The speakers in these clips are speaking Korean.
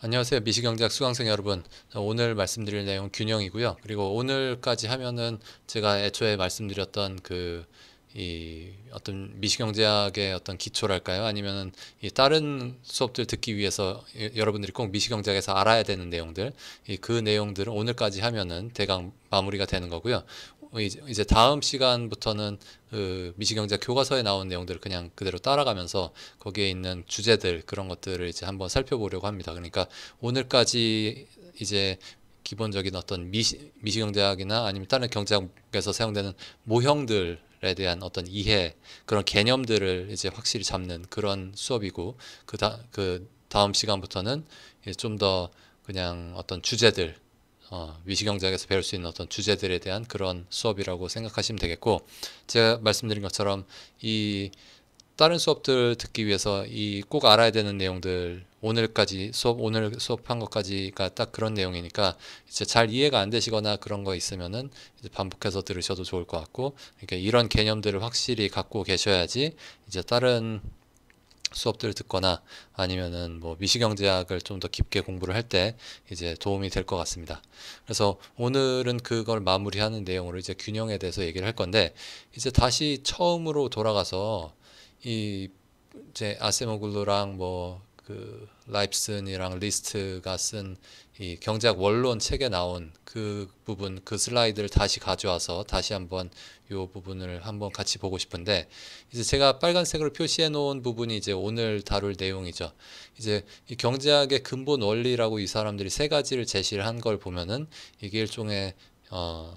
안녕하세요. 미시경제학 수강생 여러분. 오늘 말씀드릴 내용 균형이고요. 그리고 오늘까지 하면은 제가 애초에 말씀드렸던 그 이 어떤 미시경제학의 어떤 기초랄까요? 아니면은 이 다른 수업들 듣기 위해서 여러분들이 꼭 미시경제학에서 알아야 되는 내용들 이 그내용들을 오늘까지 하면은 대강 마무리가 되는 거고요. 어, 이제 다음 시간부터는 그 미시경제 교과서에 나온 내용들을 그냥 그대로 따라가면서 거기에 있는 주제들 그런 것들을 이제 한번 살펴보려고 합니다. 그러니까 오늘까지 이제 기본적인 어떤 미시, 미시경제학이나 아니면 다른 경제학에서 사용되는 모형들 에 대한 어떤 이해 그런 개념들을 이제 확실히 잡는 그런 수업이고 그다그 그 다음 시간부터는 좀 더 그냥 어떤 주제들 어, 위시경제학에서 배울 수 있는 어떤 주제들에 대한 그런 수업이라고 생각하시면 되겠고 제가 말씀드린 것처럼 이 다른 수업들 듣기 위해서 이 꼭 알아야 되는 내용들 오늘까지 수업 오늘 수업한 것까지가 딱 그런 내용이니까 이제 잘 이해가 안 되시거나 그런 거 있으면은 이제 반복해서 들으셔도 좋을 것 같고 그러니까 이런 개념들을 확실히 갖고 계셔야지 이제 다른 수업들을 듣거나 아니면은 뭐 미시경제학을 좀 더 깊게 공부를 할 때 이제 도움이 될 것 같습니다. 그래서 오늘은 그걸 마무리하는 내용으로 이제 균형에 대해서 얘기를 할 건데 이제 다시 처음으로 돌아가서 이 이제 아세모글루랑 뭐 그 라이프슨이랑 리스트가 쓴이 경제학 원론 책에 나온 그 부분 그 슬라이드를 다시 가져와서 다시 한번 이 부분을 한번 같이 보고 싶은데 이제 제가 빨간색으로 표시해 놓은 부분이 이제 오늘 다룰 내용이죠. 이제 이 경제학의 근본 원리라고 이 사람들이 세 가지를 제시를 한 걸 보면은 이게 일종의 어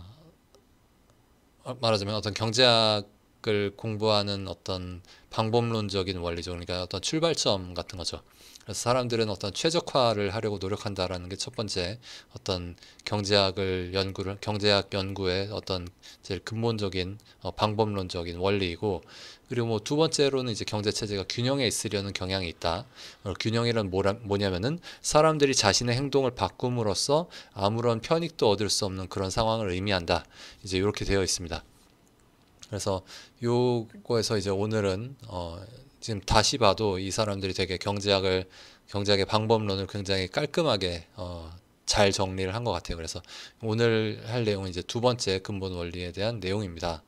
말하자면 어떤 경제학 을 공부하는 어떤 방법론적인 원리죠. 그러니까 어떤 출발점 같은 거죠. 그래서 사람들은 어떤 최적화를 하려고 노력한다라는 게 첫 번째 어떤 경제학을 연구를 경제학 연구의 어떤 제일 근본적인 어, 방법론적인 원리이고 그리고 뭐 두 번째로는 이제 경제 체제가 균형에 있으려는 경향이 있다. 어, 균형이란 뭐라, 뭐냐면은 사람들이 자신의 행동을 바꿈으로써 아무런 편익도 얻을 수 없는 그런 상황을 의미한다. 이제 이렇게 되어 있습니다. 그래서 요거에서 이제 오늘은 어 지금 다시 봐도 이 사람들이 되게 경제학을 경제학의 방법론을 굉장히 깔끔하게 어, 잘 정리를 한 것 같아요. 그래서 오늘 할 내용은 이제 두 번째 근본 원리에 대한 내용입니다.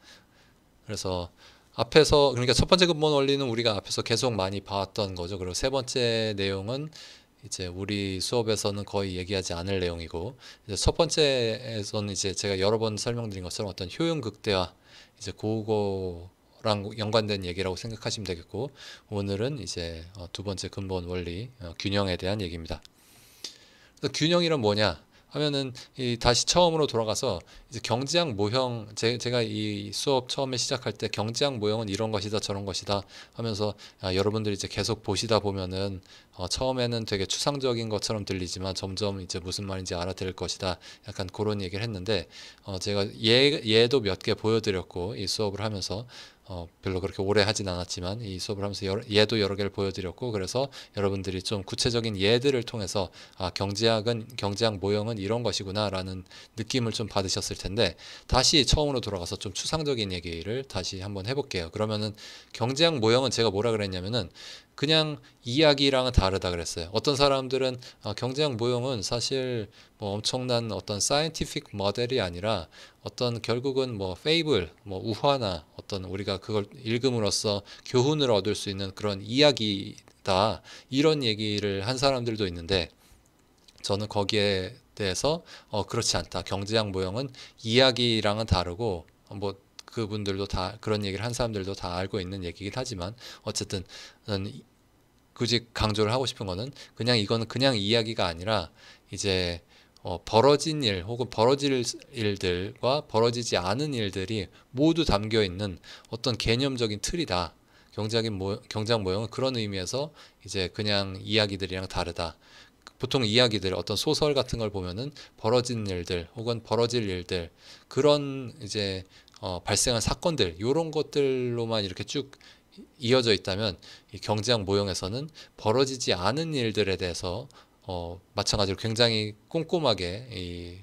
그래서 앞에서 그러니까 첫 번째 근본 원리는 우리가 앞에서 계속 많이 봐왔던 거죠. 그리고 세 번째 내용은 이제 우리 수업에서는 거의 얘기하지 않을 내용이고 이제 첫 번째에서는 이제 제가 여러 번 설명드린 것처럼 어떤 효용 극대화 이제 그거랑 연관된 얘기라고 생각하시면 되겠고 오늘은 이제 어, 두 번째 근본 원리 어, 균형에 대한 얘기입니다. 균형이란 뭐냐? 하면은 이 다시 처음으로 돌아가서 이제 경제학 모형 제, 제가 이 수업 처음에 시작할 때 경제학 모형은 이런 것이다 저런 것이다 하면서 아, 여러분들이 이제 계속 보시다 보면은 어, 처음에는 되게 추상적인 것처럼 들리지만 점점 이제 무슨 말인지 알아들을 것이다 약간 그런 얘기를 했는데 어, 제가 얘 예, 얘도 몇 개 보여드렸고 이 수업을 하면서 어, 별로 그렇게 오래 하진 않았지만 이 수업을 하면서 여러, 예도 여러 개를 보여드렸고 그래서 여러분들이 좀 구체적인 예들을 통해서 아 경제학은 경제학 모형은 이런 것이구나라는 느낌을 좀 받으셨을 텐데 다시 처음으로 돌아가서 좀 추상적인 얘기를 다시 한번 해볼게요. 그러면은 경제학 모형은 제가 뭐라 그랬냐면은 그냥 이야기랑은 다르다 그랬어요. 어떤 사람들은 어, 경제학 모형은 사실 뭐 엄청난 어떤 사이언티픽 모델이 아니라 어떤 결국은 뭐 페이블, 뭐 우화나 어떤 우리가 그걸 읽음으로써 교훈을 얻을 수 있는 그런 이야기다 이런 얘기를 한 사람들도 있는데 저는 거기에 대해서 어, 그렇지 않다. 경제학 모형은 이야기랑은 다르고 뭐 그분들도 다 그런 얘기를 한 사람들도 다 알고 있는 얘기긴 하지만 어쨌든 음, 굳이 강조를 하고 싶은 거는 그냥 이거는 그냥 이야기가 아니라 이제 어, 벌어진 일 혹은 벌어질 일들과 벌어지지 않은 일들이 모두 담겨 있는 어떤 개념적인 틀이다. 경작인 모, 경작 모형은 그런 의미에서 이제 그냥 이야기들이랑 다르다. 보통 이야기들 어떤 소설 같은 걸 보면은 벌어진 일들 혹은 벌어질 일들 그런 이제 어, 발생한 사건들 이런 것들로만 이렇게 쭉 이어져 있다면 이 경제학 모형에서는 벌어지지 않은 일들에 대해서 어, 마찬가지로 굉장히 꼼꼼하게 이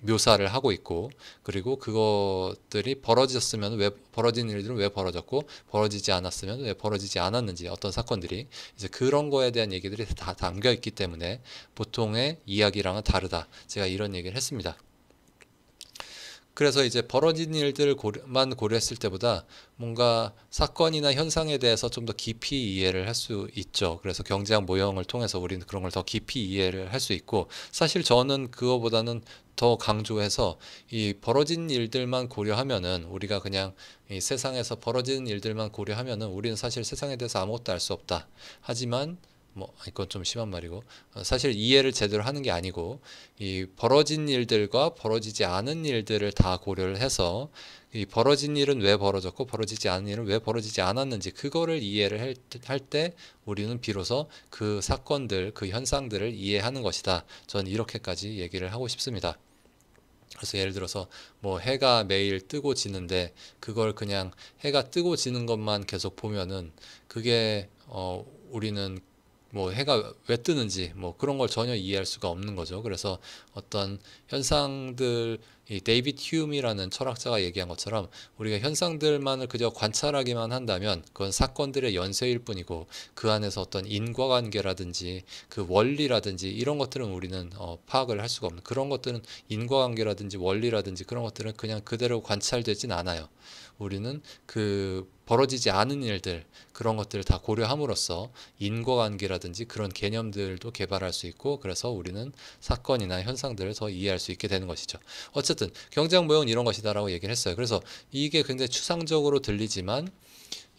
묘사를 하고 있고 그리고 그것들이 벌어졌으면 왜 벌어진 일들은 왜 벌어졌고 벌어지지 않았으면 왜 벌어지지 않았는지 어떤 사건들이 이제 그런 거에 대한 얘기들이 다 담겨 있기 때문에 보통의 이야기랑은 다르다 제가 이런 얘기를 했습니다. 그래서 이제 벌어진 일들만 고려했을 때보다 뭔가 사건이나 현상에 대해서 좀 더 깊이 이해를 할 수 있죠. 그래서 경제학 모형을 통해서 우리는 그런 걸 더 깊이 이해를 할 수 있고 사실 저는 그거보다는 더 강조해서 이 벌어진 일들만 고려하면은 우리가 그냥 이 세상에서 벌어진 일들만 고려하면은 우리는 사실 세상에 대해서 아무것도 알 수 없다. 하지만 뭐 이건 좀 심한 말이고 어, 사실 이해를 제대로 하는 게 아니고 이 벌어진 일들과 벌어지지 않은 일들을 다 고려를 해서 이 벌어진 일은 왜 벌어졌고 벌어지지 않은 일은 왜 벌어지지 않았는지 그거를 이해를 할 때 우리는 비로소 그 사건들 그 현상들을 이해하는 것이다. 저는 이렇게까지 얘기를 하고 싶습니다. 그래서 예를 들어서 뭐 해가 매일 뜨고 지는데 그걸 그냥 해가 뜨고 지는 것만 계속 보면은 그게 어 우리는 뭐 해가 왜 뜨는지 뭐 그런 걸 전혀 이해할 수가 없는 거죠. 그래서 어떤 현상들 이 데이비드 휴미라는 철학자가 얘기한 것처럼 우리가 현상들만을 그저 관찰하기만 한다면 그건 사건들의 연쇄일 뿐이고 그 안에서 어떤 인과관계라든지 그 원리라든지 이런 것들은 우리는 어, 파악을 할 수가 없는 그런 것들은 인과관계라든지 원리라든지 그런 것들은 그냥 그대로 관찰되진 않아요. 우리는 그 벌어지지 않은 일들 그런 것들을 다 고려함으로써 인과관계라든지 그런 개념들도 개발할 수 있고 그래서 우리는 사건이나 현상들을 더 이해할 수 있게 되는 것이죠. 어쨌든 경쟁 모형 이런 것이다라고 얘기를 했어요. 그래서 이게 굉장히 추상적으로 들리지만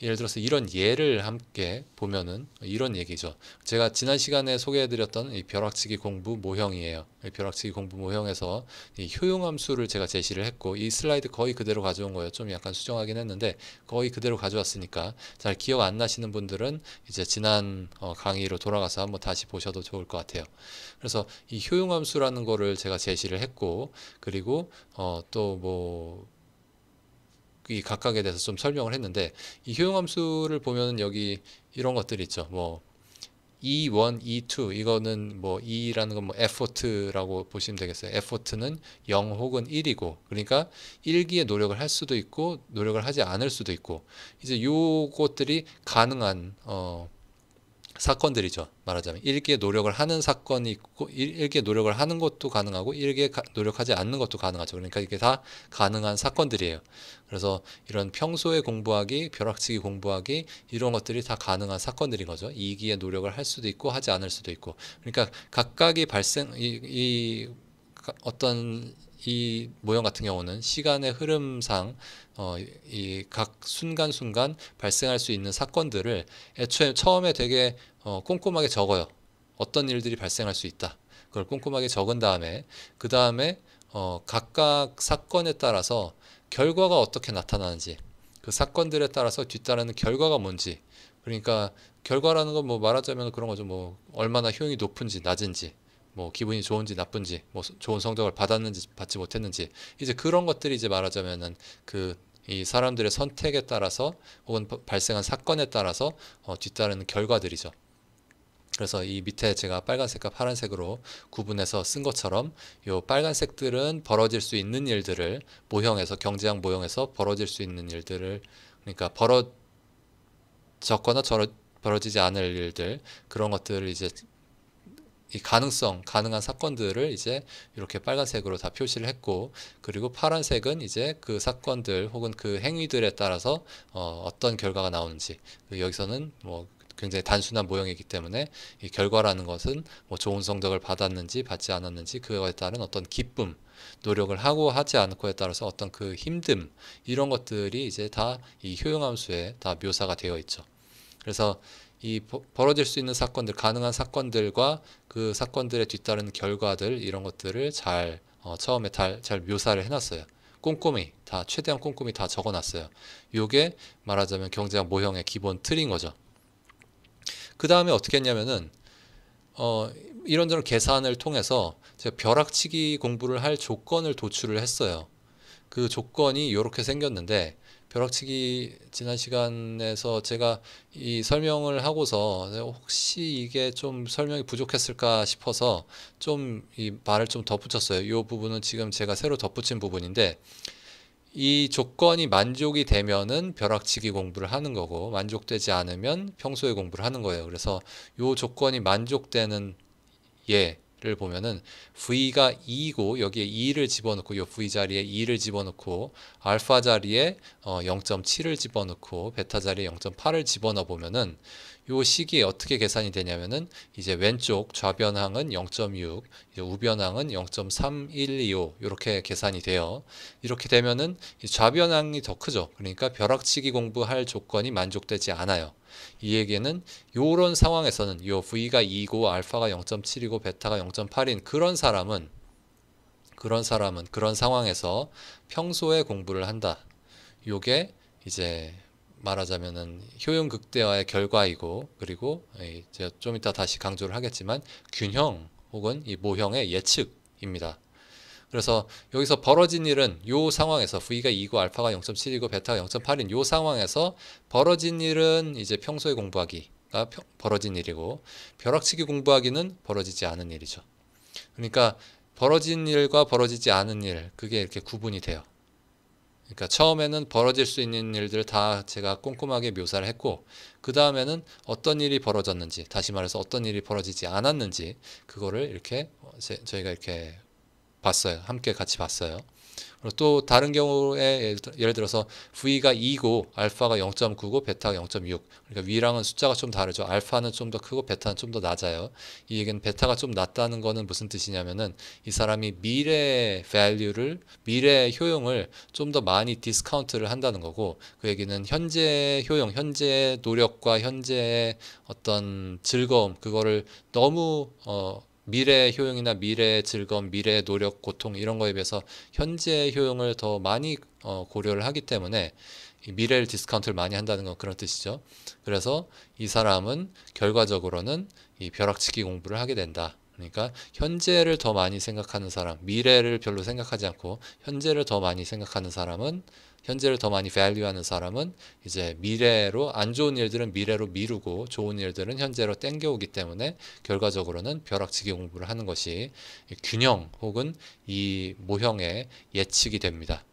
예를 들어서 이런 예를 함께 보면은 이런 얘기죠. 제가 지난 시간에 소개해드렸던 이 벼락치기 공부 모형이에요. 벼락치기 공부 모형에서 이 효용함수를 제가 제시를 했고 이 슬라이드 거의 그대로 가져온 거예요. 좀 약간 수정하긴 했는데 거의 그대로 가져왔으니까 잘 기억 안 나시는 분들은 이제 지난 어 강의로 돌아가서 한번 다시 보셔도 좋을 것 같아요. 그래서 이 효용함수라는 거를 제가 제시를 했고 그리고 어 또뭐 이 각각에 대해서 좀 설명을 했는데 이 효용함수를 보면 여기 이런 것들 있죠. 뭐 E1, E2 이거는 뭐 E라는 건뭐 effort라고 보시면 되겠어요. effort는 0 혹은 1이고 그러니까 일기에 노력을 할 수도 있고 노력을 하지 않을 수도 있고 이제 요것들이 가능한 어 사건들이죠. 말하자면 일개에 노력을 하는 사건이 있고 일개에 노력을 하는 것도 가능하고 일개에 노력하지 않는 것도 가능하죠. 그러니까 이게 다 가능한 사건들이에요. 그래서 이런 평소에 공부하기, 벼락치기 공부하기 이런 것들이 다 가능한 사건들인 거죠. 이기에 노력을 할 수도 있고 하지 않을 수도 있고. 그러니까 각각이 발생 이, 이 어떤 이 모형 같은 경우는 시간의 흐름상 어, 이 각 순간순간 발생할 수 있는 사건들을 애초에 처음에 되게 어, 꼼꼼하게 적어요. 어떤 일들이 발생할 수 있다. 그걸 꼼꼼하게 적은 다음에 그 다음에 어, 각각 사건에 따라서 결과가 어떻게 나타나는지 그 사건들에 따라서 뒤따르는 결과가 뭔지 그러니까 결과라는 건 뭐 말하자면 그런 거죠. 뭐 얼마나 효용이 높은지 낮은지 뭐 기분이 좋은지 나쁜지 뭐 좋은 성적을 받았는지 받지 못했는지 이제 그런 것들이 이제 말하자면은 그 이 사람들의 선택에 따라서 혹은 발생한 사건에 따라서 어, 뒤따르는 결과들이죠. 그래서 이 밑에 제가 빨간색과 파란색으로 구분해서 쓴 것처럼 이 빨간색들은 벌어질 수 있는 일들을 모형에서 경제학 모형에서 벌어질 수 있는 일들을 그러니까 벌어졌거나 저러, 벌어지지 않을 일들 그런 것들을 이제 이 가능성 가능한 사건들을 이제 이렇게 빨간색으로 다 표시를 했고 그리고 파란색은 이제 그 사건들 혹은 그 행위들에 따라서 어, 어떤 결과가 나오는지 그 여기서는 뭐 굉장히 단순한 모형이기 때문에 이 결과라는 것은 뭐 좋은 성적을 받았는지 받지 않았는지 그거에 따른 어떤 기쁨 노력을 하고 하지 않고에 따라서 어떤 그 힘듦 이런 것들이 이제 다 이 효용함수에 다 묘사가 되어 있죠. 그래서 이 벌어질 수 있는 사건들 가능한 사건들과 그사건들의 뒤따른 결과들 이런 것들을 잘 어, 처음에 다, 잘 묘사를 해놨어요. 꼼꼼히 다 최대한 꼼꼼히 다 적어놨어요. 요게 말하자면 경제학 모형의 기본 틀인 거죠. 그 다음에 어떻게 했냐면은 어, 이런저런 계산을 통해서 제가 벼락치기 공부를 할 조건을 도출을 했어요. 그 조건이 이렇게 생겼는데 벼락치기 지난 시간에서 제가 이 설명을 하고서 혹시 이게 좀 설명이 부족했을까 싶어서 좀 이 말을 좀 덧붙였어요. 이 부분은 지금 제가 새로 덧붙인 부분인데 이 조건이 만족이 되면은 벼락치기 공부를 하는 거고 만족되지 않으면 평소에 공부를 하는 거예요. 그래서 요 조건이 만족되는 예를 보면은 v가 2고 여기에 2를 집어넣고 요 v 자리에 2를 집어넣고 알파 자리에 어 0.7을 집어넣고 베타 자리에 0.8을 집어넣어 보면은 요 식이 어떻게 계산이 되냐면은 이제 왼쪽 좌변항은 0.6, 우변항은 0.3125 이렇게 계산이 돼요. 이렇게 되면은 좌변항이 더 크죠. 그러니까 벼락치기 공부할 조건이 만족되지 않아요. 이얘기는 요런 상황에서는 요 v가 2고 알파가 0.7이고 베타가 0.8인 그런 사람은 그런 사람은 그런 상황에서 평소에 공부를 한다. 요게 이제 말하자면은 효용 극대화의 결과이고 그리고 제가 좀 이따 다시 강조를 하겠지만 균형 혹은 이 모형의 예측입니다. 그래서 여기서 벌어진 일은 요 상황에서 v가 2고 알파가 0.7이고 베타가 0.8인 요 상황에서 벌어진 일은 이제 평소에 공부하기가 벌어진 일이고 벼락치기 공부하기는 벌어지지 않은 일이죠. 그러니까 벌어진 일과 벌어지지 않은 일 그게 이렇게 구분이 돼요. 그러니까 처음에는 벌어질 수 있는 일들 다 제가 꼼꼼하게 묘사를 했고 그 다음에는 어떤 일이 벌어졌는지 다시 말해서 어떤 일이 벌어지지 않았는지 그거를 이렇게 저희가 이렇게 봤어요. 함께 같이 봤어요. 그리고 또 다른 경우에 예를 들어서 V가 2고 알파가 0.9고 베타가 0.6 그러니까 위랑은 숫자가 좀 다르죠. 알파는 좀 더 크고 베타는 좀 더 낮아요. 이 얘기는 베타가 좀 낮다는 거는 무슨 뜻이냐면은 이 사람이 미래의 value를 미래의 효용을 좀 더 많이 디스카운트를 한다는 거고 그 얘기는 현재 효용, 현재의 노력과 현재의 어떤 즐거움 그거를 너무 어 미래의 효용이나 미래의 즐거움, 미래의 노력, 고통 이런 거에 비해서 현재의 효용을 더 많이 어, 고려를 하기 때문에 미래를 디스카운트를 많이 한다는 건 그런 뜻이죠. 그래서 이 사람은 결과적으로는 이 벼락치기 공부를 하게 된다. 그러니까 현재를 더 많이 생각하는 사람, 미래를 별로 생각하지 않고 현재를 더 많이 생각하는 사람은 현재를 더 많이 value하는 사람은 이제 미래로 안 좋은 일들은 미래로 미루고 좋은 일들은 현재로 땡겨오기 때문에 결과적으로는 벼락치기 공부를 하는 것이 균형 혹은 이 모형의 예측이 됩니다.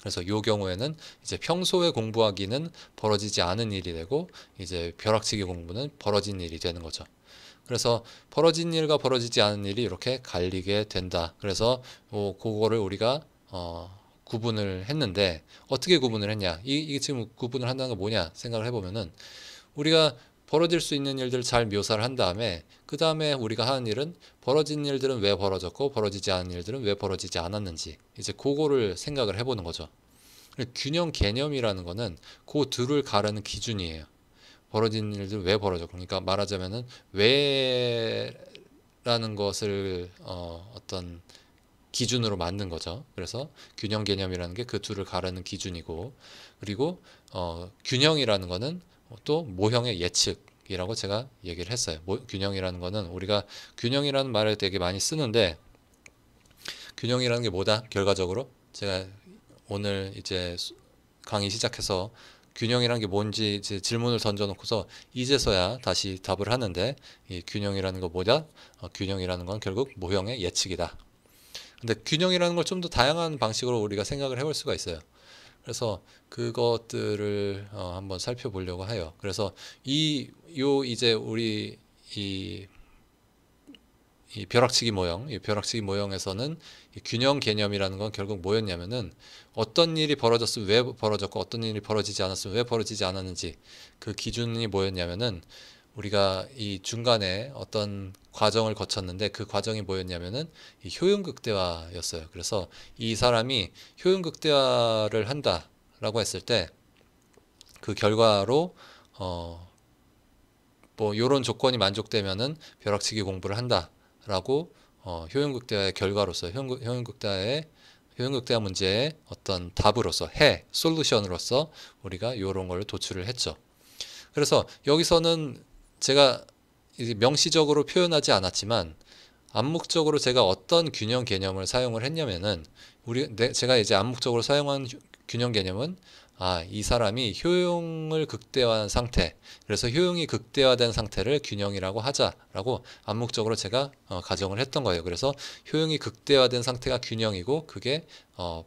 그래서 이 경우에는 이제 평소에 공부하기는 벌어지지 않은 일이 되고 이제 벼락치기 공부는 벌어진 일이 되는 거죠. 그래서 벌어진 일과 벌어지지 않은 일이 이렇게 갈리게 된다. 그래서 뭐 그거를 우리가 어 구분을 했는데 어떻게 구분을 했냐 이, 이게 지금 구분을 한다는 건 뭐냐 생각을 해보면은 우리가 벌어질 수 있는 일들을 잘 묘사를 한 다음에 그 다음에 우리가 하는 일은 벌어진 일들은 왜 벌어졌고 벌어지지 않은 일들은 왜 벌어지지 않았는지 이제 그거를 생각을 해보는 거죠. 균형 개념이라는 거는 그 둘을 가르는 기준이에요. 벌어진 일들 왜 벌어졌고 그러니까 말하자면은 왜라는 것을 어, 어떤 기준으로 맞는 거죠. 그래서 균형 개념이라는 게 그 둘을 가르는 기준이고 그리고 어, 균형이라는 거는 또 모형의 예측이라고 제가 얘기를 했어요. 모, 균형이라는 거는 우리가 균형이라는 말을 되게 많이 쓰는데 균형이라는 게 뭐다? 결과적으로 제가 오늘 이제 강의 시작해서 균형이란 게 뭔지 질문을 던져놓고서 이제서야 다시 답을 하는데 이 균형이라는 거 뭐냐? 어, 균형이라는 건 결국 모형의 예측이다. 근데 균형이라는 걸 좀 더 다양한 방식으로 우리가 생각을 해볼 수가 있어요. 그래서 그것들을 어, 한번 살펴보려고 해요. 그래서 이 요 이제 우리 이, 이 벼락치기 모형, 이 벼락치기 모형에서는 이 균형 개념이라는 건 결국 뭐였냐면은 어떤 일이 벌어졌으면 왜 벌어졌고 어떤 일이 벌어지지 않았으면 왜 벌어지지 않았는지 그 기준이 뭐였냐면은 우리가 이 중간에 어떤 과정을 거쳤는데 그 과정이 뭐였냐면은 이 효용 극대화였어요. 그래서 이 사람이 효용 극대화를 한다라고 했을 때 그 결과로 어뭐 요런 조건이 만족되면은 벼락치기 공부를 한다라고 어 효용 극대화의 결과로서 효용 극대화의 효용극대화 문제의 어떤 답으로서 해 솔루션으로서 우리가 요런 걸 도출을 했죠. 그래서 여기서는 제가 명시적으로 표현하지 않았지만 암묵적으로 제가 어떤 균형 개념을 사용을 했냐면은 우리 내, 제가 이제 암묵적으로 사용한 균형 개념은 아, 이 사람이 효용을 극대화한 상태. 그래서 효용이 극대화된 상태를 균형이라고 하자라고 암묵적으로 제가 어, 가정을 했던 거예요. 그래서 효용이 극대화된 상태가 균형이고 그게 어,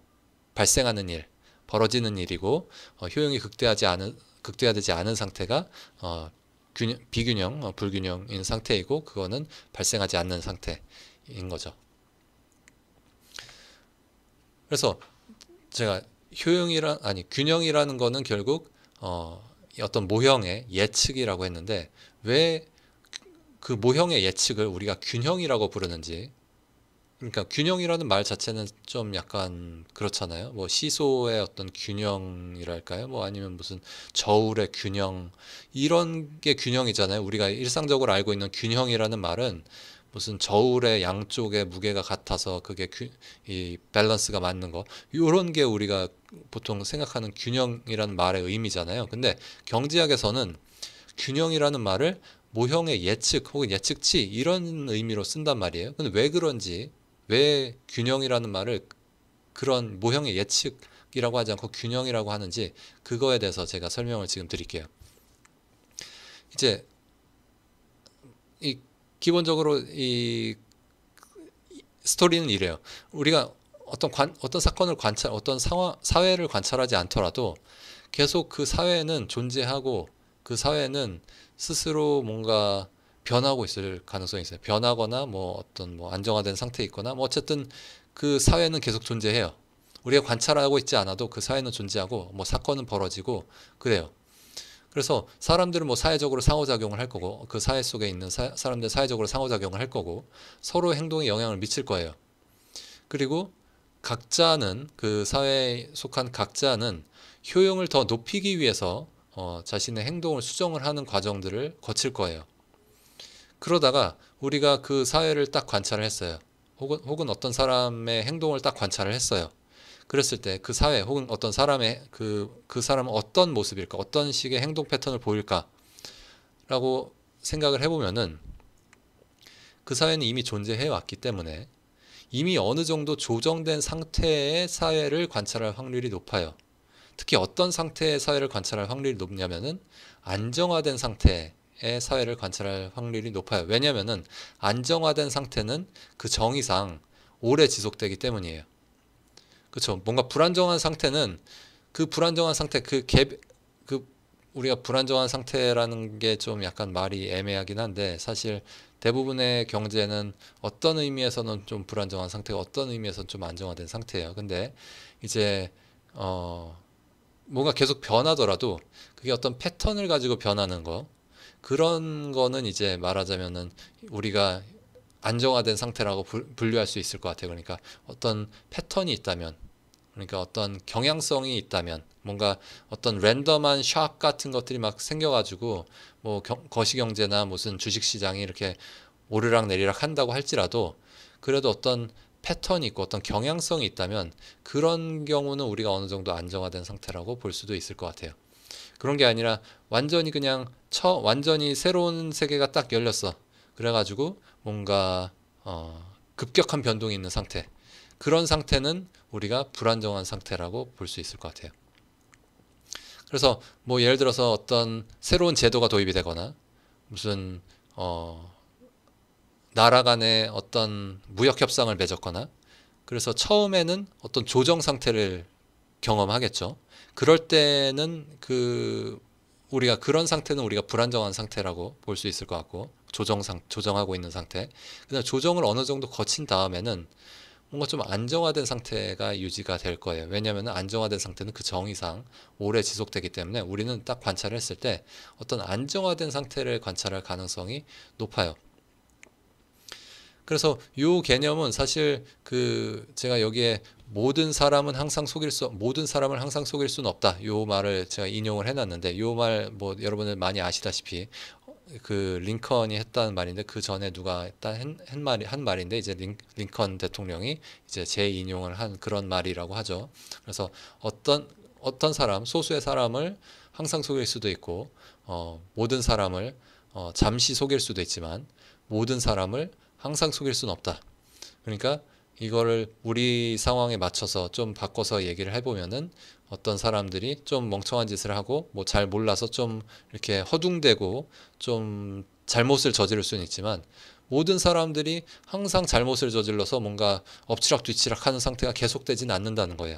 발생하는 일, 벌어지는 일이고 어, 효용이 극대화지 않은 극대화되지 않은 상태가 어, 균형, 비균형, 어, 불균형인 상태이고 그거는 발생하지 않는 상태인 거죠. 그래서 제가 효용이란 아니 균형이라는 거는 결국 어, 어떤 모형의 예측이라고 했는데 왜 그 모형의 예측을 우리가 균형이라고 부르는지 그러니까 균형이라는 말 자체는 좀 약간 그렇잖아요. 뭐 시소의 어떤 균형이랄까요? 뭐 아니면 무슨 저울의 균형 이런 게 균형이잖아요. 우리가 일상적으로 알고 있는 균형이라는 말은 무슨 저울의 양쪽의 무게가 같아서 그게 균, 이 밸런스가 맞는 거 이런 게 우리가 보통 생각하는 균형이라는 말의 의미잖아요. 근데 경제학에서는 균형이라는 말을 모형의 예측 혹은 예측치 이런 의미로 쓴단 말이에요. 근데 왜 그런지 왜 균형이라는 말을 그런 모형의 예측이라고 하지 않고 균형이라고 하는지 그거에 대해서 제가 설명을 지금 드릴게요. 이제 이 기본적으로 이 스토리는 이래요. 우리가 어떤 관, 어떤 사건을 관찰, 어떤 상황, 사회를 관찰하지 않더라도 계속 그 사회는 존재하고 그 사회는 스스로 뭔가 변하고 있을 가능성이 있어요. 변하거나 뭐 어떤 뭐 안정화된 상태에 있거나 뭐 어쨌든 그 사회는 계속 존재해요. 우리가 관찰하고 있지 않아도 그 사회는 존재하고 뭐 사건은 벌어지고 그래요. 그래서 사람들은 뭐 사회적으로 상호작용을 할 거고 그 사회 속에 있는 사, 사람들 사회적으로 상호작용을 할 거고 서로 행동에 영향을 미칠 거예요. 그리고 각자는 그 사회에 속한 각자는 효용을 더 높이기 위해서 어, 자신의 행동을 수정을 하는 과정들을 거칠 거예요. 그러다가 우리가 그 사회를 딱 관찰을 했어요. 혹은, 혹은 어떤 사람의 행동을 딱 관찰을 했어요. 그랬을 때 그 사회 혹은 어떤 사람의 그, 그 사람은 어떤 모습일까? 어떤 식의 행동 패턴을 보일까? 라고 생각을 해보면은 그 사회는 이미 존재해 왔기 때문에 이미 어느 정도 조정된 상태의 사회를 관찰할 확률이 높아요. 특히 어떤 상태의 사회를 관찰할 확률이 높냐면은 안정화된 상태 의의 사회를 관찰할 확률이 높아요. 왜냐면은 안정화된 상태는 그 정의상 오래 지속되기 때문이에요. 그렇죠. 뭔가 불안정한 상태는 그 불안정한 상태 그 갭, 그 우리가 불안정한 상태라는 게 좀 약간 말이 애매하긴 한데 사실 대부분의 경제는 어떤 의미에서는 좀 불안정한 상태가 어떤 의미에서는 좀 안정화된 상태예요. 근데 이제 어 뭔가 계속 변하더라도 그게 어떤 패턴을 가지고 변하는 거 그런 거는 이제 말하자면은 우리가 안정화된 상태라고 분류할 수 있을 것 같아요. 그러니까 어떤 패턴이 있다면, 그러니까 어떤 경향성이 있다면, 뭔가 어떤 랜덤한 샵 같은 것들이 막 생겨가지고 뭐 거시경제나 무슨 주식시장이 이렇게 오르락 내리락 한다고 할지라도 그래도 어떤 패턴이 있고 어떤 경향성이 있다면 그런 경우는 우리가 어느 정도 안정화된 상태라고 볼 수도 있을 것 같아요. 그런 게 아니라 완전히 그냥 처 완전히 새로운 세계가 딱 열렸어. 그래가지고 뭔가 어, 급격한 변동이 있는 상태. 그런 상태는 우리가 불안정한 상태라고 볼 수 있을 것 같아요. 그래서 뭐 예를 들어서 어떤 새로운 제도가 도입이 되거나 무슨 어 나라 간의 어떤 무역 협상을 맺었거나 그래서 처음에는 어떤 조정 상태를 경험하겠죠. 그럴 때는 그 우리가 그런 상태는 우리가 불안정한 상태라고 볼 수 있을 것 같고 조정 상 조정하고 있는 상태. 그다음 조정을 어느 정도 거친 다음에는 뭔가 좀 안정화된 상태가 유지가 될 거예요. 왜냐하면 안정화된 상태는 그 정의상 오래 지속되기 때문에 우리는 딱 관찰했을 때 어떤 안정화된 상태를 관찰할 가능성이 높아요. 그래서 요 개념은 사실 그 제가 여기에 모든 사람은 항상 속일 수 모든 사람을 항상 속일 수는 없다. 요 말을 제가 인용을 해놨는데 요 말 뭐 여러분들 많이 아시다시피 그 링컨이 했다는 말인데 그 전에 누가 했다 한, 한 말이 한 말인데 이제 링, 링컨 대통령이 이제 재인용을 한 그런 말이라고 하죠. 그래서 어떤 어떤 사람 소수의 사람을 항상 속일 수도 있고 어, 모든 사람을 어, 잠시 속일 수도 있지만 모든 사람을 항상 속일 수는 없다. 그러니까 이거를 우리 상황에 맞춰서 좀 바꿔서 얘기를 해보면은 어떤 사람들이 좀 멍청한 짓을 하고 뭐 잘 몰라서 좀 이렇게 허둥대고 좀 잘못을 저지를 수는 있지만 모든 사람들이 항상 잘못을 저질러서 뭔가 엎치락뒤치락 하는 상태가 계속되진 않는다는 거예요.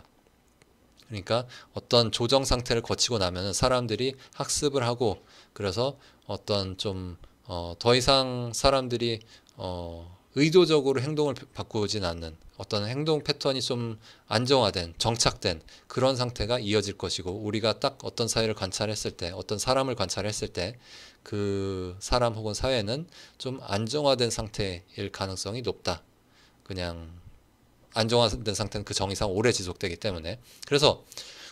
그러니까 어떤 조정 상태를 거치고 나면은 사람들이 학습을 하고 그래서 어떤 좀 어, 더 이상 사람들이 어, 의도적으로 행동을 바꾸진 않는 어떤 행동 패턴이 좀 안정화된 정착된 그런 상태가 이어질 것이고 우리가 딱 어떤 사회를 관찰했을 때 어떤 사람을 관찰했을 때 그 사람 혹은 사회는 좀 안정화된 상태일 가능성이 높다 그냥 안정화된 상태는 그 정의상 오래 지속되기 때문에 그래서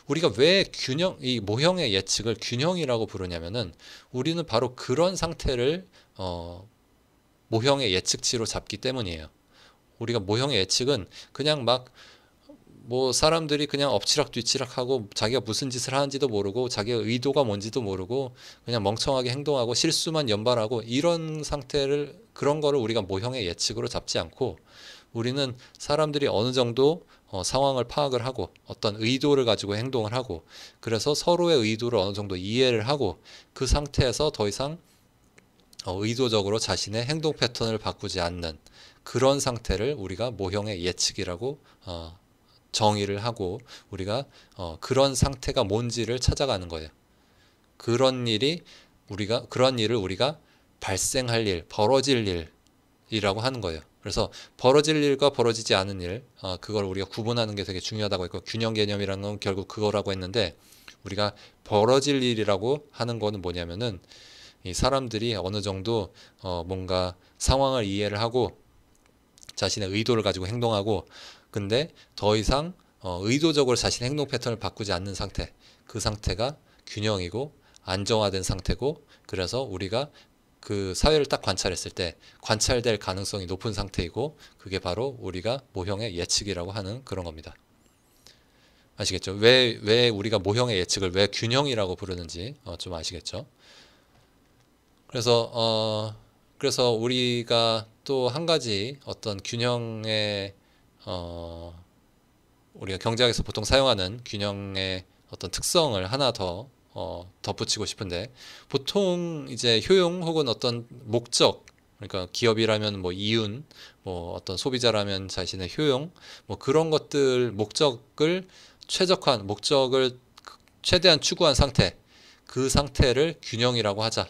우리가 왜 균형 이 모형의 예측을 균형이라고 부르냐면은 우리는 바로 그런 상태를 어 모형의 예측치로 잡기 때문이에요. 우리가 모형의 예측은 그냥 막 뭐 사람들이 그냥 엎치락뒤치락하고 자기가 무슨 짓을 하는지도 모르고 자기가 의도가 뭔지도 모르고 그냥 멍청하게 행동하고 실수만 연발하고 이런 상태를 그런 거를 우리가 모형의 예측으로 잡지 않고 우리는 사람들이 어느 정도 어, 상황을 파악을 하고 어떤 의도를 가지고 행동을 하고 그래서 서로의 의도를 어느 정도 이해를 하고 그 상태에서 더 이상 어, 의도적으로 자신의 행동 패턴을 바꾸지 않는 그런 상태를 우리가 모형의 예측이라고 어, 정의를 하고 우리가 어, 그런 상태가 뭔지를 찾아가는 거예요. 그런 일이 우리가 그런 일을 우리가 발생할 일, 벌어질 일이라고 하는 거예요. 그래서 벌어질 일과 벌어지지 않은 일, 어, 그걸 우리가 구분하는 게 되게 중요하다고 했고 균형 개념이라는 건 결국 그거라고 했는데 우리가 벌어질 일이라고 하는 거는 뭐냐면은 사람들이 어느 정도 어 뭔가 상황을 이해를 하고 자신의 의도를 가지고 행동하고 근데 더 이상 어 의도적으로 자신의 행동 패턴을 바꾸지 않는 상태 그 상태가 균형이고 안정화된 상태고 그래서 우리가 그 사회를 딱 관찰했을 때 관찰될 가능성이 높은 상태이고 그게 바로 우리가 모형의 예측이라고 하는 그런 겁니다. 아시겠죠? 왜, 왜 우리가 모형의 예측을 왜 균형이라고 부르는지 어, 좀 아시겠죠? 그래서 어 그래서 우리가 또 한 가지 어떤 균형의 어 우리가 경제학에서 보통 사용하는 균형의 어떤 특성을 하나 더 어, 덧붙이고 싶은데 보통 이제 효용 혹은 어떤 목적 그러니까 기업이라면 뭐 이윤 뭐 어떤 소비자라면 자신의 효용 뭐 그런 것들 목적을 최적한 목적을 최대한 추구한 상태 그 상태를 균형이라고 하자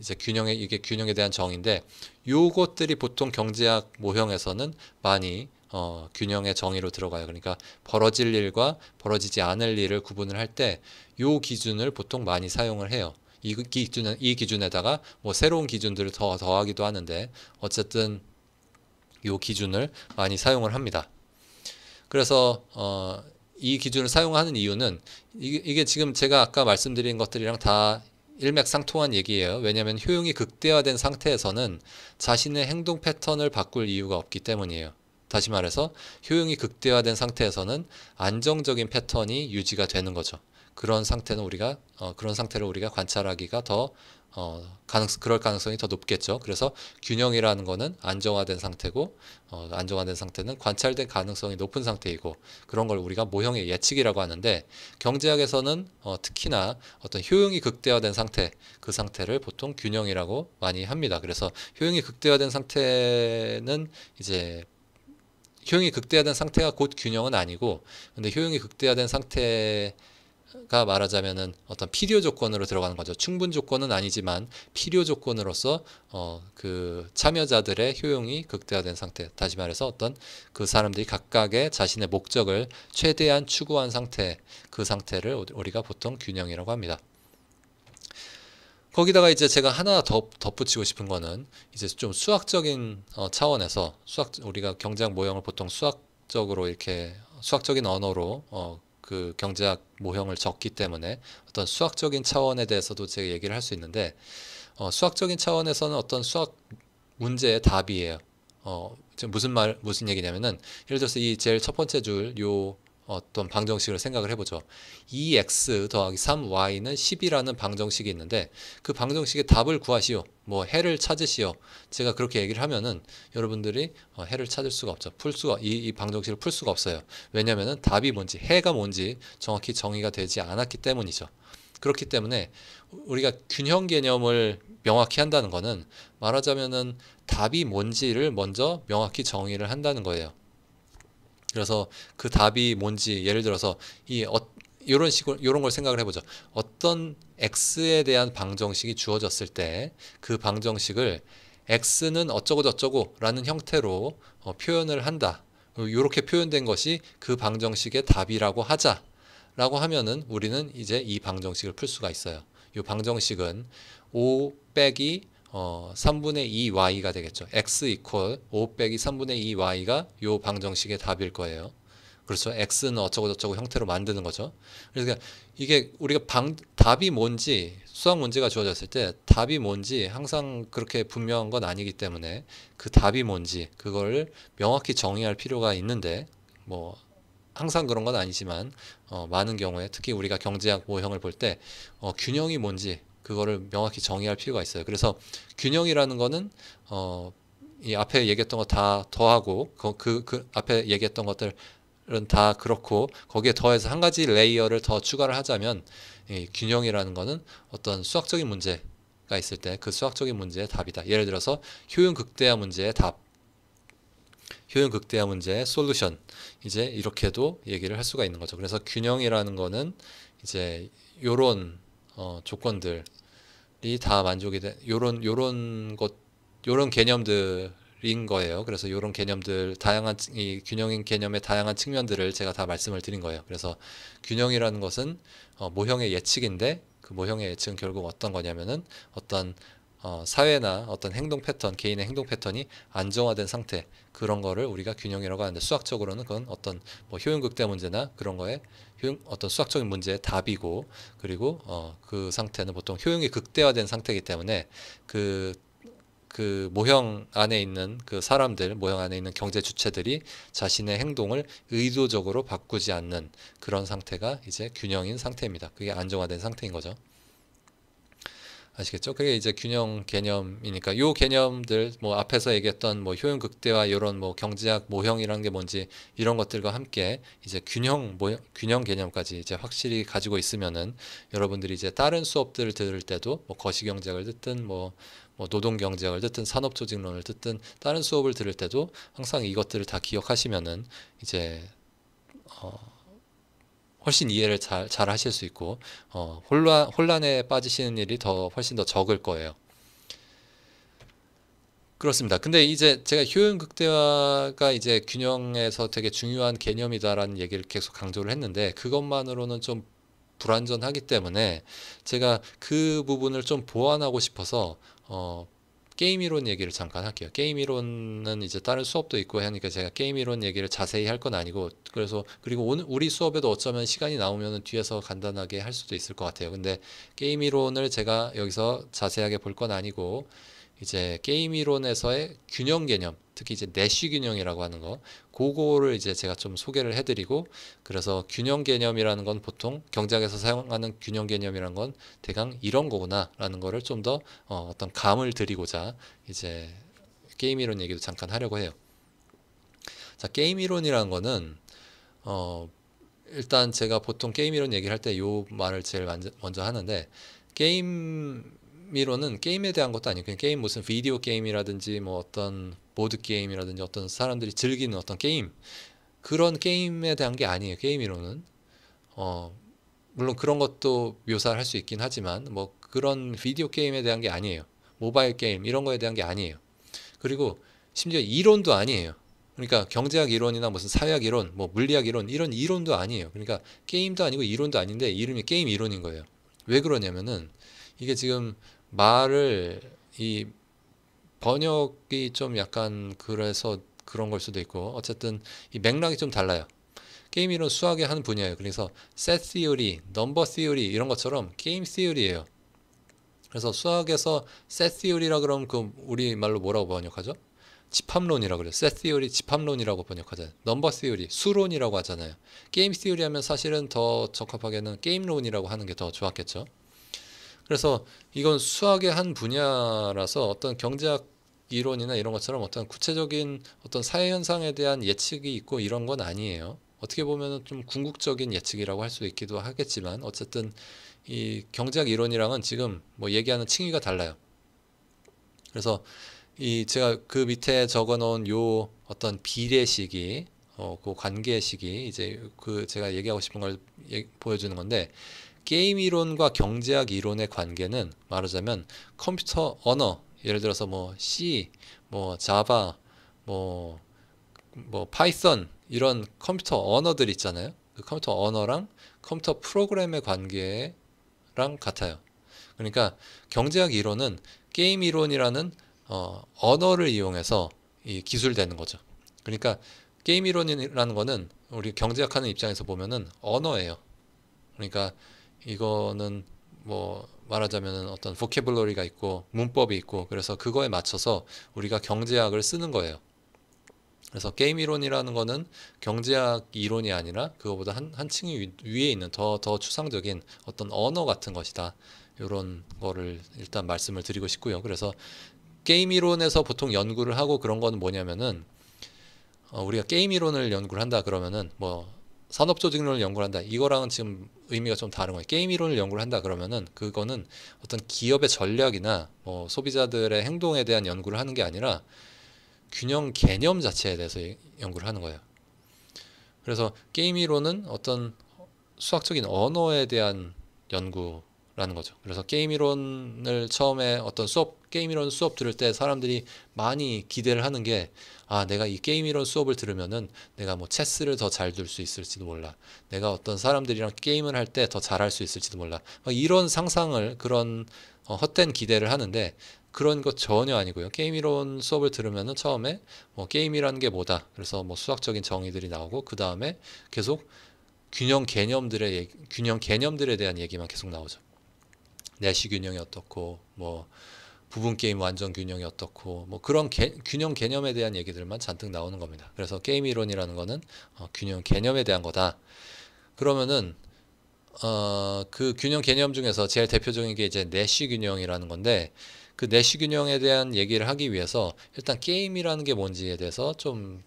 이제 균형에 이게 균형에 대한 정의인데 요것들이 보통 경제학 모형에서는 많이 어, 균형의 정의로 들어가요. 그러니까 벌어질 일과 벌어지지 않을 일을 구분을 할 때 요 기준을 보통 많이 사용을 해요. 이 기준은 이 기준에다가 뭐 새로운 기준들을 더 더하기도 하는데 어쨌든 요 기준을 많이 사용을 합니다. 그래서 어, 이 기준을 사용하는 이유는 이 이게 지금 제가 아까 말씀드린 것들이랑 다 일맥상통한 얘기예요. 왜냐하면 효용이 극대화된 상태에서는 자신의 행동 패턴을 바꿀 이유가 없기 때문이에요. 다시 말해서 효용이 극대화된 상태에서는 안정적인 패턴이 유지가 되는 거죠. 그런 상태는 우리가 어, 그런 상태를 우리가 관찰하기가 더 어, 가능, 그럴 가능성이 더 높겠죠. 그래서 균형이라는 거는 안정화된 상태고, 어, 안정화된 상태는 관찰된 가능성이 높은 상태이고, 그런 걸 우리가 모형의 예측이라고 하는데, 경제학에서는 어, 특히나 어떤 효용이 극대화된 상태, 그 상태를 보통 균형이라고 많이 합니다. 그래서 효용이 극대화된 상태는 이제 효용이 극대화된 상태가 곧 균형은 아니고, 근데 효용이 극대화된 상태 가 말하자면은 어떤 필요 조건으로 들어가는 거죠. 충분 조건은 아니지만 필요 조건으로서 어 그 참여자들의 효용이 극대화된 상태. 다시 말해서 어떤 그 사람들이 각각의 자신의 목적을 최대한 추구한 상태. 그 상태를 우리가 보통 균형이라고 합니다. 거기다가 이제 제가 하나 더 덧붙이고 싶은 거는 이제 좀 수학적인 어, 차원에서 수학 우리가 경제학 모형을 보통 수학적으로 이렇게 수학적인 언어로 어, 그 경제학 모형을 적기 때문에 어떤 수학적인 차원에 대해서도 제가 얘기를 할 수 있는데 어, 수학적인 차원에서는 어떤 수학 문제의 답이에요. 어, 지금 무슨 말 무슨 얘기냐면은 예를 들어서 이 제일 첫 번째 줄요 어떤 방정식을 생각을 해보죠. 2x e 더하기 3y는 10이라는 방정식이 있는데 그 방정식의 답을 구하시오. 뭐 해를 찾으시오. 제가 그렇게 얘기를 하면은 여러분들이 어, 해를 찾을 수가 없죠. 풀 수가 이, 이 방정식을 풀 수가 없어요. 왜냐면은 답이 뭔지 해가 뭔지 정확히 정의가 되지 않았기 때문이죠. 그렇기 때문에 우리가 균형 개념을 명확히 한다는 거는 말하자면은 답이 뭔지를 먼저 명확히 정의를 한다는 거예요. 그래서 그 답이 뭔지 예를 들어서 이 어, 이런 식으로 이런 걸 생각을 해보죠. 어떤 x에 대한 방정식이 주어졌을 때 그 방정식을 x는 어쩌고 저쩌고라는 형태로 어, 표현을 한다. 이렇게 어, 표현된 것이 그 방정식의 답이라고 하자라고 하면은 우리는 이제 이 방정식을 풀 수가 있어요. 이 방정식은 5 빼기 어, 3분의 2y가 되겠죠. x 이퀄 5 빼기 3분의 2y가 요 방정식의 답일 거예요. 그렇죠. x는 어쩌고저쩌고 형태로 만드는 거죠. 그러니까 이게 우리가 방, 답이 뭔지 수학 문제가 주어졌을 때 답이 뭔지 항상 그렇게 분명한 건 아니기 때문에 그 답이 뭔지 그걸 명확히 정의할 필요가 있는데 뭐 항상 그런 건 아니지만 어, 많은 경우에 특히 우리가 경제학 모형을 볼때 어, 균형이 뭔지 그거를 명확히 정의할 필요가 있어요. 그래서 균형이라는 거는 어, 이 앞에 얘기했던 거 다 더하고 그, 그, 그 앞에 얘기했던 것들은 다 그렇고 거기에 더해서 한 가지 레이어를 더 추가를 하자면 이 균형이라는 거는 어떤 수학적인 문제가 있을 때 그 수학적인 문제의 답이다. 예를 들어서 효율 극대화 문제의 답. 효율 극대화 문제의 솔루션. 이제 이렇게도 얘기를 할 수가 있는 거죠. 그래서 균형이라는 거는 이제 요런 어, 조건들이 다 만족이 된 요런 요런 것 요런 개념들인 거예요. 그래서 요런 개념들 다양한 이 균형인 개념의 다양한 측면들을 제가 다 말씀을 드린 거예요. 그래서 균형이라는 것은 어, 모형의 예측인데 그 모형의 예측은 결국 어떤 거냐면은 어떤 어, 사회나 어떤 행동 패턴, 개인의 행동 패턴이 안정화된 상태 그런 거를 우리가 균형이라고 하는데 수학적으로는 그건 어떤 뭐 효용극대 문제나 그런 거에 어떤 수학적인 문제의 답이고 그리고 어, 그 상태는 보통 효용이 극대화된 상태이기 때문에 그그 그 모형 안에 있는 그 사람들, 모형 안에 있는 경제 주체들이 자신의 행동을 의도적으로 바꾸지 않는 그런 상태가 이제 균형인 상태입니다. 그게 안정화된 상태인 거죠. 아시겠죠? 그게 이제 균형 개념이니까 요 개념들 뭐 앞에서 얘기했던 뭐 효용 극대화 요런뭐 경제학 모형이란 게 뭔지 이런 것들과 함께 이제 균형 모형, 균형 개념까지 이제 확실히 가지고 있으면은 여러분들이 이제 다른 수업들을 들을 때도 뭐 거시 경제학을 듣든 뭐, 뭐 노동 경제학을 듣든 산업 조직론을 듣든 다른 수업을 들을 때도 항상 이것들을 다 기억하시면은 이제 어 훨씬 이해를 잘, 잘 하실 수 있고 어, 혼란, 혼란에 빠지시는 일이 더 훨씬 더 적을 거예요. 그렇습니다. 근데 이제 제가 효용 극대화가 이제 균형에서 되게 중요한 개념이다라는 얘기를 계속 강조를 했는데 그것만으로는 좀 불완전하기 때문에 제가 그 부분을 좀 보완하고 싶어서 어, 게임 이론 얘기를 잠깐 할게요. 게임 이론은 이제 다른 수업도 있고 하니까 제가 게임 이론 얘기를 자세히 할 건 아니고 그래서 그리고 오늘 우리 수업에도 어쩌면 시간이 나오면 뒤에서 간단하게 할 수도 있을 것 같아요. 근데 게임 이론을 제가 여기서 자세하게 볼 건 아니고 이제 게임 이론에서의 균형 개념, 특히 이제 내쉬 균형이라고 하는 거, 그거를 이제 제가 좀 소개를 해드리고, 그래서 균형 개념이라는 건 보통 경제학에서 사용하는 균형 개념이라는 건 대강 이런 거구나라는 거를 좀더 어, 어떤 감을 드리고자 이제 게임 이론 얘기도 잠깐 하려고 해요. 자, 게임 이론이라는 거는 어, 일단 제가 보통 게임 이론 얘기를 할 때 이 말을 제일 먼저 하는데 게임 흥미로는 게임에 대한 것도 아니고 그냥 게임 무슨 비디오 게임이라든지 뭐 어떤 보드 게임이라든지 어떤 사람들이 즐기는 어떤 게임 그런 게임에 대한 게 아니에요. 게임이로는 어 물론 그런 것도 묘사를 할 수 있긴 하지만 뭐 그런 비디오 게임에 대한 게 아니에요. 모바일 게임 이런 거에 대한 게 아니에요. 그리고 심지어 이론도 아니에요. 그러니까 경제학 이론이나 무슨 사회학 이론, 뭐 물리학 이론 이런 이론도 아니에요. 그러니까 게임도 아니고 이론도 아닌데 이름이 게임 이론인 거예요. 왜 그러냐면은 이게 지금 말을 이 번역이 좀 약간 그래서 그런 걸 수도 있고 어쨌든 이 맥락이 좀 달라요. 게임 이론 수학의 한 분야예요. 그래서 set theory, number theory 이런 것처럼 게임 theory예요. 그래서 수학에서 set theory라 그럼그 우리 말로 뭐라고 번역하죠? 집합론이라고 그래요. set theory 집합론이라고 번역하잖아요. number theory 수론이라고 하잖아요. 게임 theory 하면 사실은 더 적합하게는 게임론이라고 하는 게 더 좋았겠죠. 그래서 이건 수학의 한 분야라서 어떤 경제학 이론이나 이런 것처럼 어떤 구체적인 어떤 사회 현상에 대한 예측이 있고 이런 건 아니에요. 어떻게 보면 좀 궁극적인 예측이라고 할 수 있기도 하겠지만 어쨌든 이 경제학 이론이랑은 지금 뭐 얘기하는 층위가 달라요. 그래서 이 제가 그 밑에 적어 놓은 요 어떤 비례 시기 어그관계 시기 이제 그 제가 얘기하고 싶은 걸 보여주는 건데 게임 이론과 경제학 이론의 관계는 말하자면 컴퓨터 언어 예를 들어서 뭐 C, 뭐 자바, 뭐, 뭐 파이썬 이런 컴퓨터 언어들 있잖아요. 그 컴퓨터 언어랑 컴퓨터 프로그램의 관계랑 같아요. 그러니까 경제학 이론은 게임 이론이라는 어, 언어를 이용해서 이 기술되는 거죠. 그러니까 게임 이론이라는 거는 우리 경제학하는 입장에서 보면은 언어예요. 그러니까 이거는 뭐 말하자면 어떤 보케블러리가 있고 문법이 있고 그래서 그거에 맞춰서 우리가 경제학을 쓰는 거예요. 그래서 게임 이론이라는 거는 경제학 이론이 아니라 그거보다 한, 한 층이 위, 에 있는 더, 더 추상적인 어떤 언어 같은 것이다. 이런 거를 일단 말씀을 드리고 싶고요. 그래서 게임 이론에서 보통 연구를 하고 그런 건 뭐냐면은 어, 우리가 게임 이론을 연구를 한다 그러면은 뭐 산업조직론을 연구 한다. 이거랑은 지금 의미가 좀 다른 거예요. 게임 이론을 연구를 한다 그러면은 그거는 어떤 기업의 전략이나 뭐 소비자들의 행동에 대한 연구를 하는 게 아니라 균형 개념 자체에 대해서 연구를 하는 거예요. 그래서 게임 이론은 어떤 수학적인 언어에 대한 연구 라는 거죠. 그래서 게임 이론을 처음에 어떤 수업, 게임 이론 수업 들을 때 사람들이 많이 기대를 하는 게, 아, 내가 이 게임 이론 수업을 들으면은 내가 뭐 체스를 더 잘 둘 수 있을지도 몰라. 내가 어떤 사람들이랑 게임을 할 때 더 잘할 수 있을지도 몰라. 이런 상상을, 그런 어, 헛된 기대를 하는데, 그런 것 전혀 아니고요. 게임 이론 수업을 들으면은 처음에 뭐 게임이라는 게 뭐다. 그래서 뭐 수학적인 정의들이 나오고, 그 다음에 계속 균형 개념들의, 균형 개념들에 대한 얘기만 계속 나오죠. 내시 균형이 어떻고 뭐 부분 게임 완전 균형이 어떻고 뭐 그런 개, 균형 개념에 대한 얘기들만 잔뜩 나오는 겁니다. 그래서 게임 이론이라는 거는 어, 균형 개념에 대한 거다. 그러면은 어, 그 균형 개념 중에서 제일 대표적인 게 이제 내시 균형이라는 건데 그 내시 균형에 대한 얘기를 하기 위해서 일단 게임이라는 게 뭔지에 대해서 좀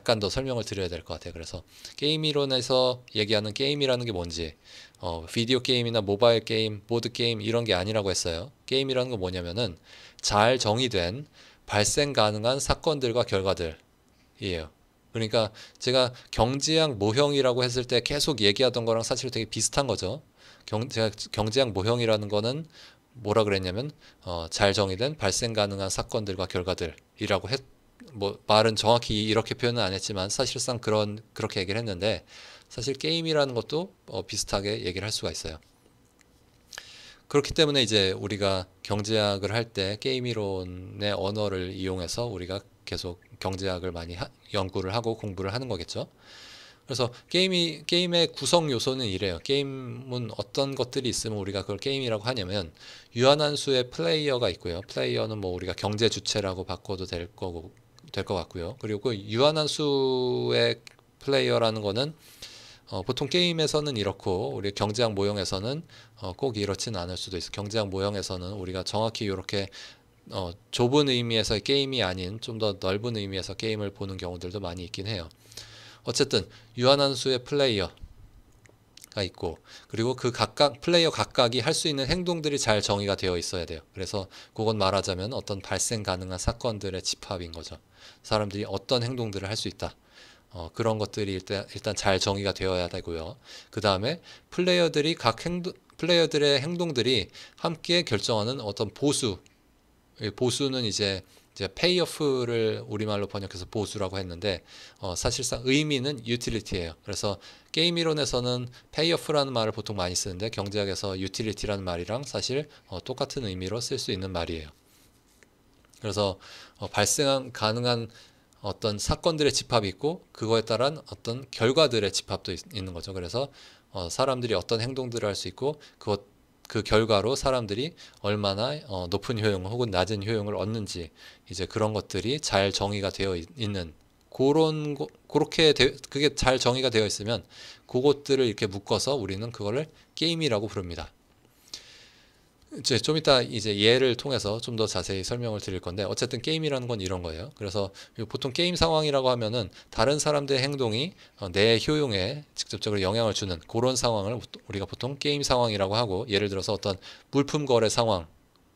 약간 더 설명을 드려야 될 것 같아요. 그래서 게임 이론에서 얘기하는 게임이라는 게 뭔지 어, 비디오 게임이나 모바일 게임, 보드 게임 이런 게 아니라고 했어요. 게임이라는 건 뭐냐면은 잘 정의된 발생 가능한 사건들과 결과들이에요. 그러니까 제가 경제학 모형이라고 했을 때 계속 얘기하던 거랑 사실 되게 비슷한 거죠. 경, 제가 경제학 모형이라는 거는 뭐라 그랬냐면 어, 잘 정의된 발생 가능한 사건들과 결과들이라고 했. 뭐 말은 정확히 이렇게 표현은 안 했지만 사실상 그런 그렇게 얘기를 했는데 사실 게임이라는 것도 어, 비슷하게 얘기를 할 수가 있어요. 그렇기 때문에 이제 우리가 경제학을 할 때 게임 이론의 언어를 이용해서 우리가 계속 경제학을 많이 하, 연구를 하고 공부를 하는 거겠죠. 그래서 게임이 게임의 구성 요소는 이래요. 게임은 어떤 것들이 있으면 우리가 그걸 게임이라고 하냐면 유한한 수의 플레이어가 있고요. 플레이어는 뭐 우리가 경제 주체라고 바꿔도 될 거고 될 것 같고요. 그리고 그 유한한 수의 플레이어라는 거는 어, 보통 게임에서는 이렇고 우리 경제학 모형에서는 어, 꼭 이렇지는 않을 수도 있어. 경제학 모형에서는 우리가 정확히 이렇게 어, 좁은 의미에서 게임이 아닌 좀 더 넓은 의미에서 게임을 보는 경우들도 많이 있긴 해요. 어쨌든 유한한 수의 플레이어. 가 있고 그리고 그 각각 플레이어 각각이 할 수 있는 행동들이 잘 정의가 되어 있어야 돼요. 그래서 그건 말하자면 어떤 발생 가능한 사건들의 집합인 거죠. 사람들이 어떤 행동들을 할 수 있다. 어, 그런 것들이 일단, 일단 잘 정의가 되어야 되고요. 그 다음에 플레이어들이 각 행동, 플레이어들의 행동들이 함께 결정하는 어떤 보수, 보수는 이제 이제 페이오프를 우리말로 번역해서 보수라고 했는데 어, 사실상 의미는 유틸리티예요. 그래서 게임 이론에서는 페이오프라는 말을 보통 많이 쓰는데 경제학에서 유틸리티라는 말이랑 사실 어, 똑같은 의미로 쓸 수 있는 말이에요. 그래서 어, 발생한 가능한 어떤 사건들의 집합이 있고 그거에 따른 어떤 결과들의 집합도 있, 는 거죠. 그래서 어, 사람들이 어떤 행동들을 할 수 있고 그것 그 결과로 사람들이 얼마나 어, 높은 효용 혹은 낮은 효용을 얻는지 이제 그런 것들이 잘 정의가 되어 있, 는 그런 고, 그렇게 되, 그게 잘 정의가 되어 있으면 그것들을 이렇게 묶어서 우리는 그거를 게임이라고 부릅니다. 이제 좀 이따 이제 예를 통해서 좀 더 자세히 설명을 드릴 건데 어쨌든 게임이라는 건 이런 거예요. 그래서 보통 게임 상황이라고 하면은 다른 사람들의 행동이 어, 내 효용에 직접적으로 영향을 주는 그런 상황을 우리가 보통 게임 상황이라고 하고 예를 들어서 어떤 물품 거래 상황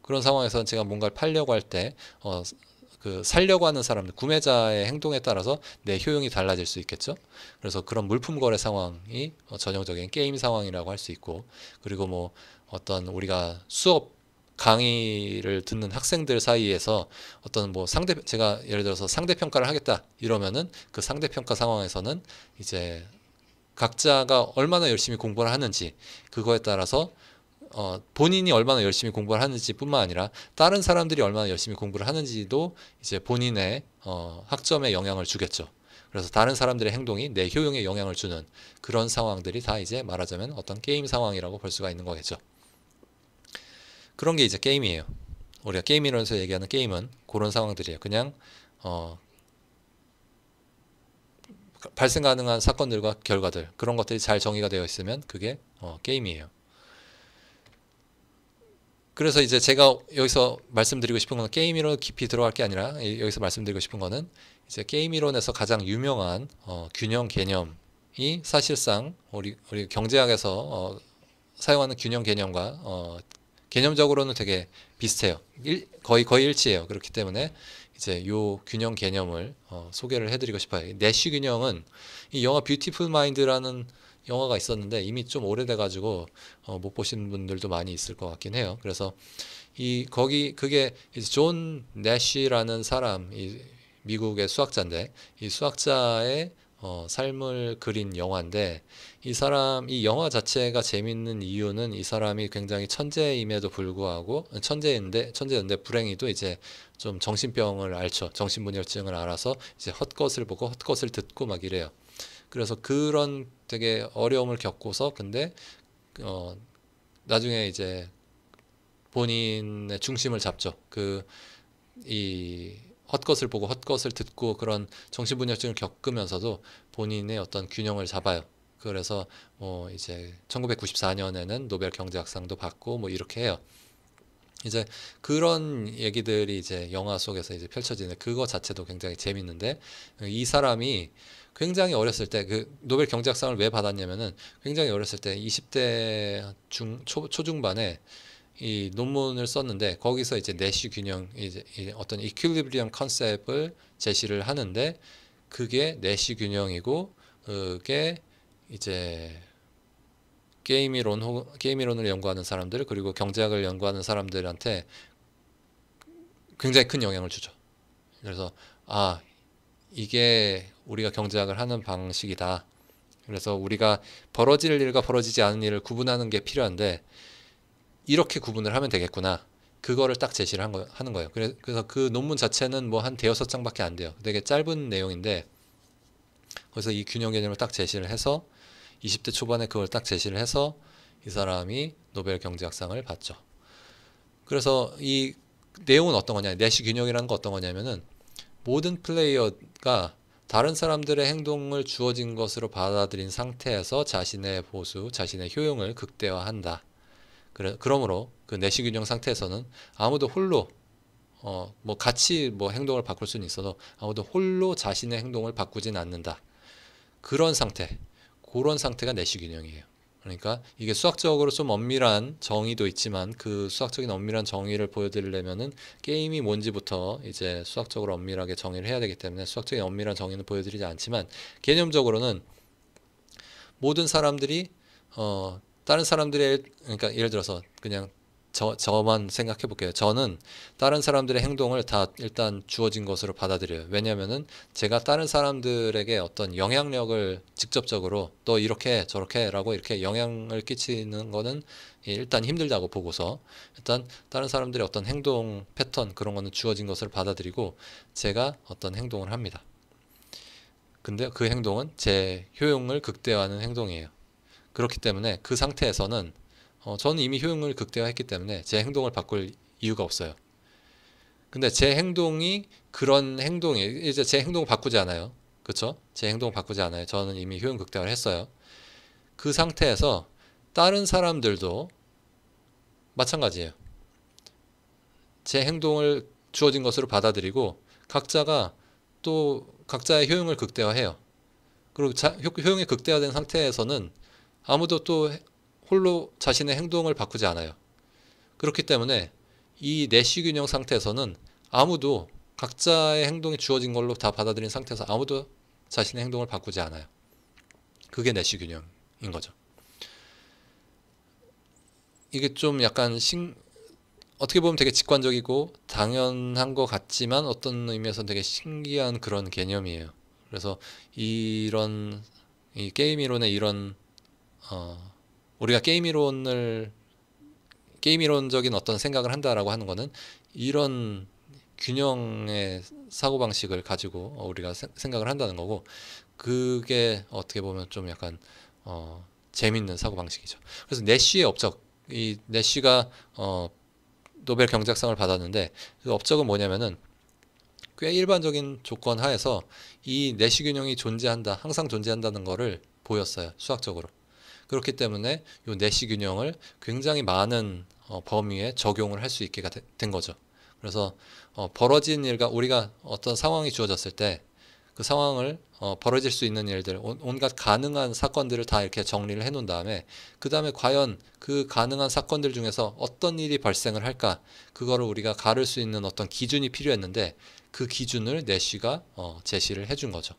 그런 상황에서 제가 뭔가를 팔려고 할 때 어, 그 살려고 하는 사람들 구매자의 행동에 따라서 내 효용이 달라질 수 있겠죠. 그래서 그런 물품 거래 상황이 어, 전형적인 게임 상황이라고 할 수 있고 그리고 뭐 어떤 우리가 수업 강의를 듣는 학생들 사이에서 어떤 뭐 상대 제가 예를 들어서 상대 평가를 하겠다 이러면은 그 상대 평가 상황에서는 이제 각자가 얼마나 열심히 공부를 하는지 그거에 따라서 어, 본인이 얼마나 열심히 공부를 하는지뿐만 아니라 다른 사람들이 얼마나 열심히 공부를 하는지도 이제 본인의 어, 학점에 영향을 주겠죠. 그래서 다른 사람들의 행동이 내 효용에 영향을 주는 그런 상황들이 다 이제 말하자면 어떤 게임 상황이라고 볼 수가 있는 거겠죠. 그런 게 이제 게임이에요. 우리가 게임이론에서 얘기하는 게임은 그런 상황들이에요. 그냥 어, 발생 가능한 사건들과 결과들 그런 것들이 잘 정의가 되어 있으면 그게 어, 게임이에요. 그래서 이제 제가 여기서 말씀드리고 싶은 건 게임 이론 깊이 들어갈 게 아니라 여기서 말씀드리고 싶은 거는 이제 게임 이론에서 가장 유명한 어, 균형 개념이 사실상 우리 우리 경제학에서 어, 사용하는 균형 개념과 어, 개념적으로는 되게 비슷해요. 일, 거의 거의 일치해요. 그렇기 때문에 이제 요 균형 개념을 어, 소개를 해드리고 싶어요. 내쉬 균형은 이 영화 뷰티풀 마인드라는 영화가 있었는데 이미 좀 오래돼가지고 어, 못 보신 분들도 많이 있을 것 같긴 해요. 그래서 이 거기 그게 이제 존 내쉬라는 사람 이 미국의 수학자인데 이 수학자의 어, 삶을 그린 영화인데 이 사람 이 영화 자체가 재밌는 이유는 이 사람이 굉장히 천재임에도 불구하고 천재인데 천재인데 불행히도 이제 좀 정신병을 앓죠 정신분열증을 알아서 이제 헛것을 보고 헛것을 듣고 막 이래요 그래서 그런 되게 어려움을 겪고서 근데 어 나중에 이제 본인의 중심을 잡죠 그이 헛것을 보고 헛것을 듣고 그런 정신분열증을 겪으면서도 본인의 어떤 균형을 잡아요. 그래서 뭐 이제 1994년에는 노벨 경제학상도 받고 뭐 이렇게 해요. 이제 그런 얘기들이 이제 영화 속에서 이제 펼쳐지는 그거 자체도 굉장히 재밌는데 이 사람이 굉장히 어렸을 때 그 노벨 경제학상을 왜 받았냐면은 굉장히 어렸을 때 20대 중 초, 초중반에 이 논문을 썼는데 거기서 이제 내시 균형 이제 어떤 이퀄리브리엄 컨셉을 제시를 하는데 그게 내시 균형이고 그게 이제 게임이론 혹은 게임이론을 연구하는 사람들 그리고 경제학을 연구하는 사람들한테 굉장히 큰 영향을 주죠. 그래서 아 이게 우리가 경제학을 하는 방식이다. 그래서 우리가 벌어질 일과 벌어지지 않은 일을 구분하는 게 필요한데 이렇게 구분을 하면 되겠구나. 그거를 딱 제시를 한 거, 하는 거예요. 그래서 그 논문 자체는 뭐 한 대여섯 장밖에 안 돼요. 되게 짧은 내용인데 그래서 이 균형 개념을 딱 제시를 해서 20대 초반에 그걸 딱 제시를 해서 이 사람이 노벨 경제학상을 받죠. 그래서 이 내용은 어떤 거냐? 내시 균형이라는 거 어떤 거냐면은 모든 플레이어가 다른 사람들의 행동을 주어진 것으로 받아들인 상태에서 자신의 보수, 자신의 효용을 극대화한다. 그래, 그러므로 그 내시균형 상태에서는 아무도 홀로 어, 뭐 같이 뭐 행동을 바꿀 수는 있어도 아무도 홀로 자신의 행동을 바꾸진 않는다. 그런 상태, 그런 상태가 내시균형이에요. 그러니까 이게 수학적으로 좀 엄밀한 정의도 있지만 그 수학적인 엄밀한 정의를 보여드리려면은 게임이 뭔지부터 이제 수학적으로 엄밀하게 정의를 해야 되기 때문에 수학적인 엄밀한 정의는 보여드리지 않지만 개념적으로는 모든 사람들이 어 다른 사람들의 그러니까 예를 들어서 그냥 저 저만 생각해 볼게요. 저는 다른 사람들의 행동을 다 일단 주어진 것으로 받아들여요. 왜냐면은 제가 다른 사람들에게 어떤 영향력을 직접적으로 또 이렇게 저렇게라고 이렇게 영향을 끼치는 거는 일단 힘들다고 보고서 일단 다른 사람들의 어떤 행동 패턴 그런 거는 주어진 것을 받아들이고 제가 어떤 행동을 합니다. 근데 그 행동은 제 효용을 극대화하는 행동이에요. 그렇기 때문에 그 상태에서는 어, 저는 이미 효용을 극대화했기 때문에 제 행동을 바꿀 이유가 없어요. 근데 제 행동이 그런 행동이 이제 제 행동 을 바꾸지 않아요. 그렇죠? 제 행동 을 바꾸지 않아요. 저는 이미 효용 극대화를 했어요. 그 상태에서 다른 사람들도 마찬가지예요. 제 행동을 주어진 것으로 받아들이고 각자가 또 각자의 효용을 극대화해요. 그리고 자, 효, 용이 극대화된 상태에서는 아무도 또 홀로 자신의 행동을 바꾸지 않아요. 그렇기 때문에 이 내시균형 상태에서는 아무도 각자의 행동이 주어진 걸로 다 받아들인 상태에서 아무도 자신의 행동을 바꾸지 않아요. 그게 내시균형인 거죠. 이게 좀 약간 신, 어떻게 보면 되게 직관적이고 당연한 것 같지만 어떤 의미에서 되게 신기한 그런 개념이에요. 그래서 이런 이 게임 이론의 이런 어, 우리가 게임 이론을 게임 이론적인 어떤 생각을 한다라고 하는 거는 이런 균형의 사고 방식을 가지고 우리가 세, 생각을 한다는 거고 그게 어떻게 보면 좀 약간 어, 재밌는 사고 방식이죠. 그래서 내쉬의 업적 이 내쉬가 어, 노벨 경제학상을 받았는데 그 업적은 뭐냐면은 꽤 일반적인 조건 하에서 이 내시 균형이 존재한다, 항상 존재한다는 거를 보였어요, 수학적으로. 그렇기 때문에 이 내시 균형을 굉장히 많은 어, 범위에 적용을 할 수 있게 된 거죠. 그래서 어, 벌어진 일과 우리가 어떤 상황이 주어졌을 때 그 상황을 어, 벌어질 수 있는 일들 온, 갖 가능한 사건들을 다 이렇게 정리를 해놓은 다음에 그 다음에 과연 그 가능한 사건들 중에서 어떤 일이 발생을 할까 그거를 우리가 가를 수 있는 어떤 기준이 필요했는데 그 기준을 내시가 어, 제시를 해준 거죠.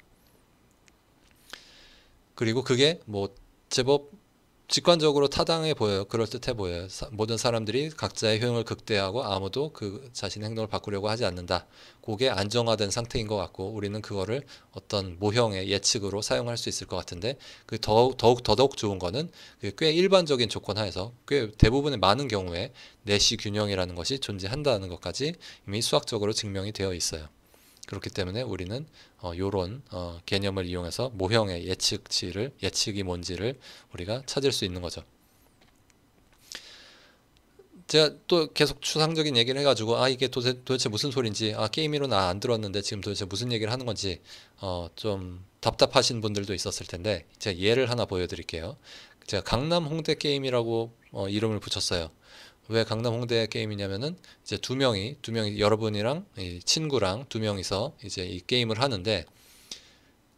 그리고 그게 뭐 제법 직관적으로 타당해 보여요. 그럴듯해 보여요. 사, 모든 사람들이 각자의 효용을 극대화하고 아무도 그 자신의 행동을 바꾸려고 하지 않는다. 그게 안정화된 상태인 것 같고 우리는 그거를 어떤 모형의 예측으로 사용할 수 있을 것 같은데 그 더욱 더욱 더더욱 좋은 거는 그 꽤 일반적인 조건 하에서 꽤 대부분의 많은 경우에 내시 균형이라는 것이 존재한다는 것까지 이미 수학적으로 증명이 되어 있어요. 그렇기 때문에 우리는 이런 어, 어, 개념을 이용해서 모형의 예측치를 예측이 뭔지를 우리가 찾을 수 있는 거죠. 제가 또 계속 추상적인 얘기를 해가지고 아 이게 도대, 도대체 무슨 소린지 아 게임으로 나 안 들었는데 지금 도대체 무슨 얘기를 하는 건지 어, 좀 답답하신 분들도 있었을 텐데 제가 예를 하나 보여드릴게요. 제가 강남 홍대 게임이라고 어, 이름을 붙였어요. 왜 강남 홍대 게임이냐면은 이제 두 명이 두 명이 여러분이랑 친구랑 두 명이서 이제 이 게임을 하는데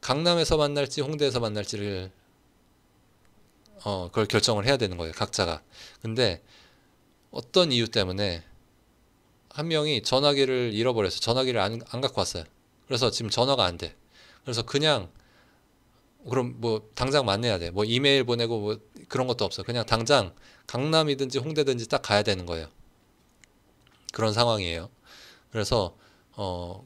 강남에서 만날지 홍대에서 만날지를 어 그걸 결정을 해야 되는 거예요 각자가 근데 어떤 이유 때문에 한 명이 전화기를 잃어버려서 전화기를 안, 안 갖고 왔어요 그래서 지금 전화가 안돼 그래서 그냥 그럼 뭐 당장 만나야 돼 뭐 이메일 보내고 뭐 그런 것도 없어 그냥 당장 강남이든지 홍대든지 딱 가야 되는 거예요. 그런 상황이에요. 그래서 어,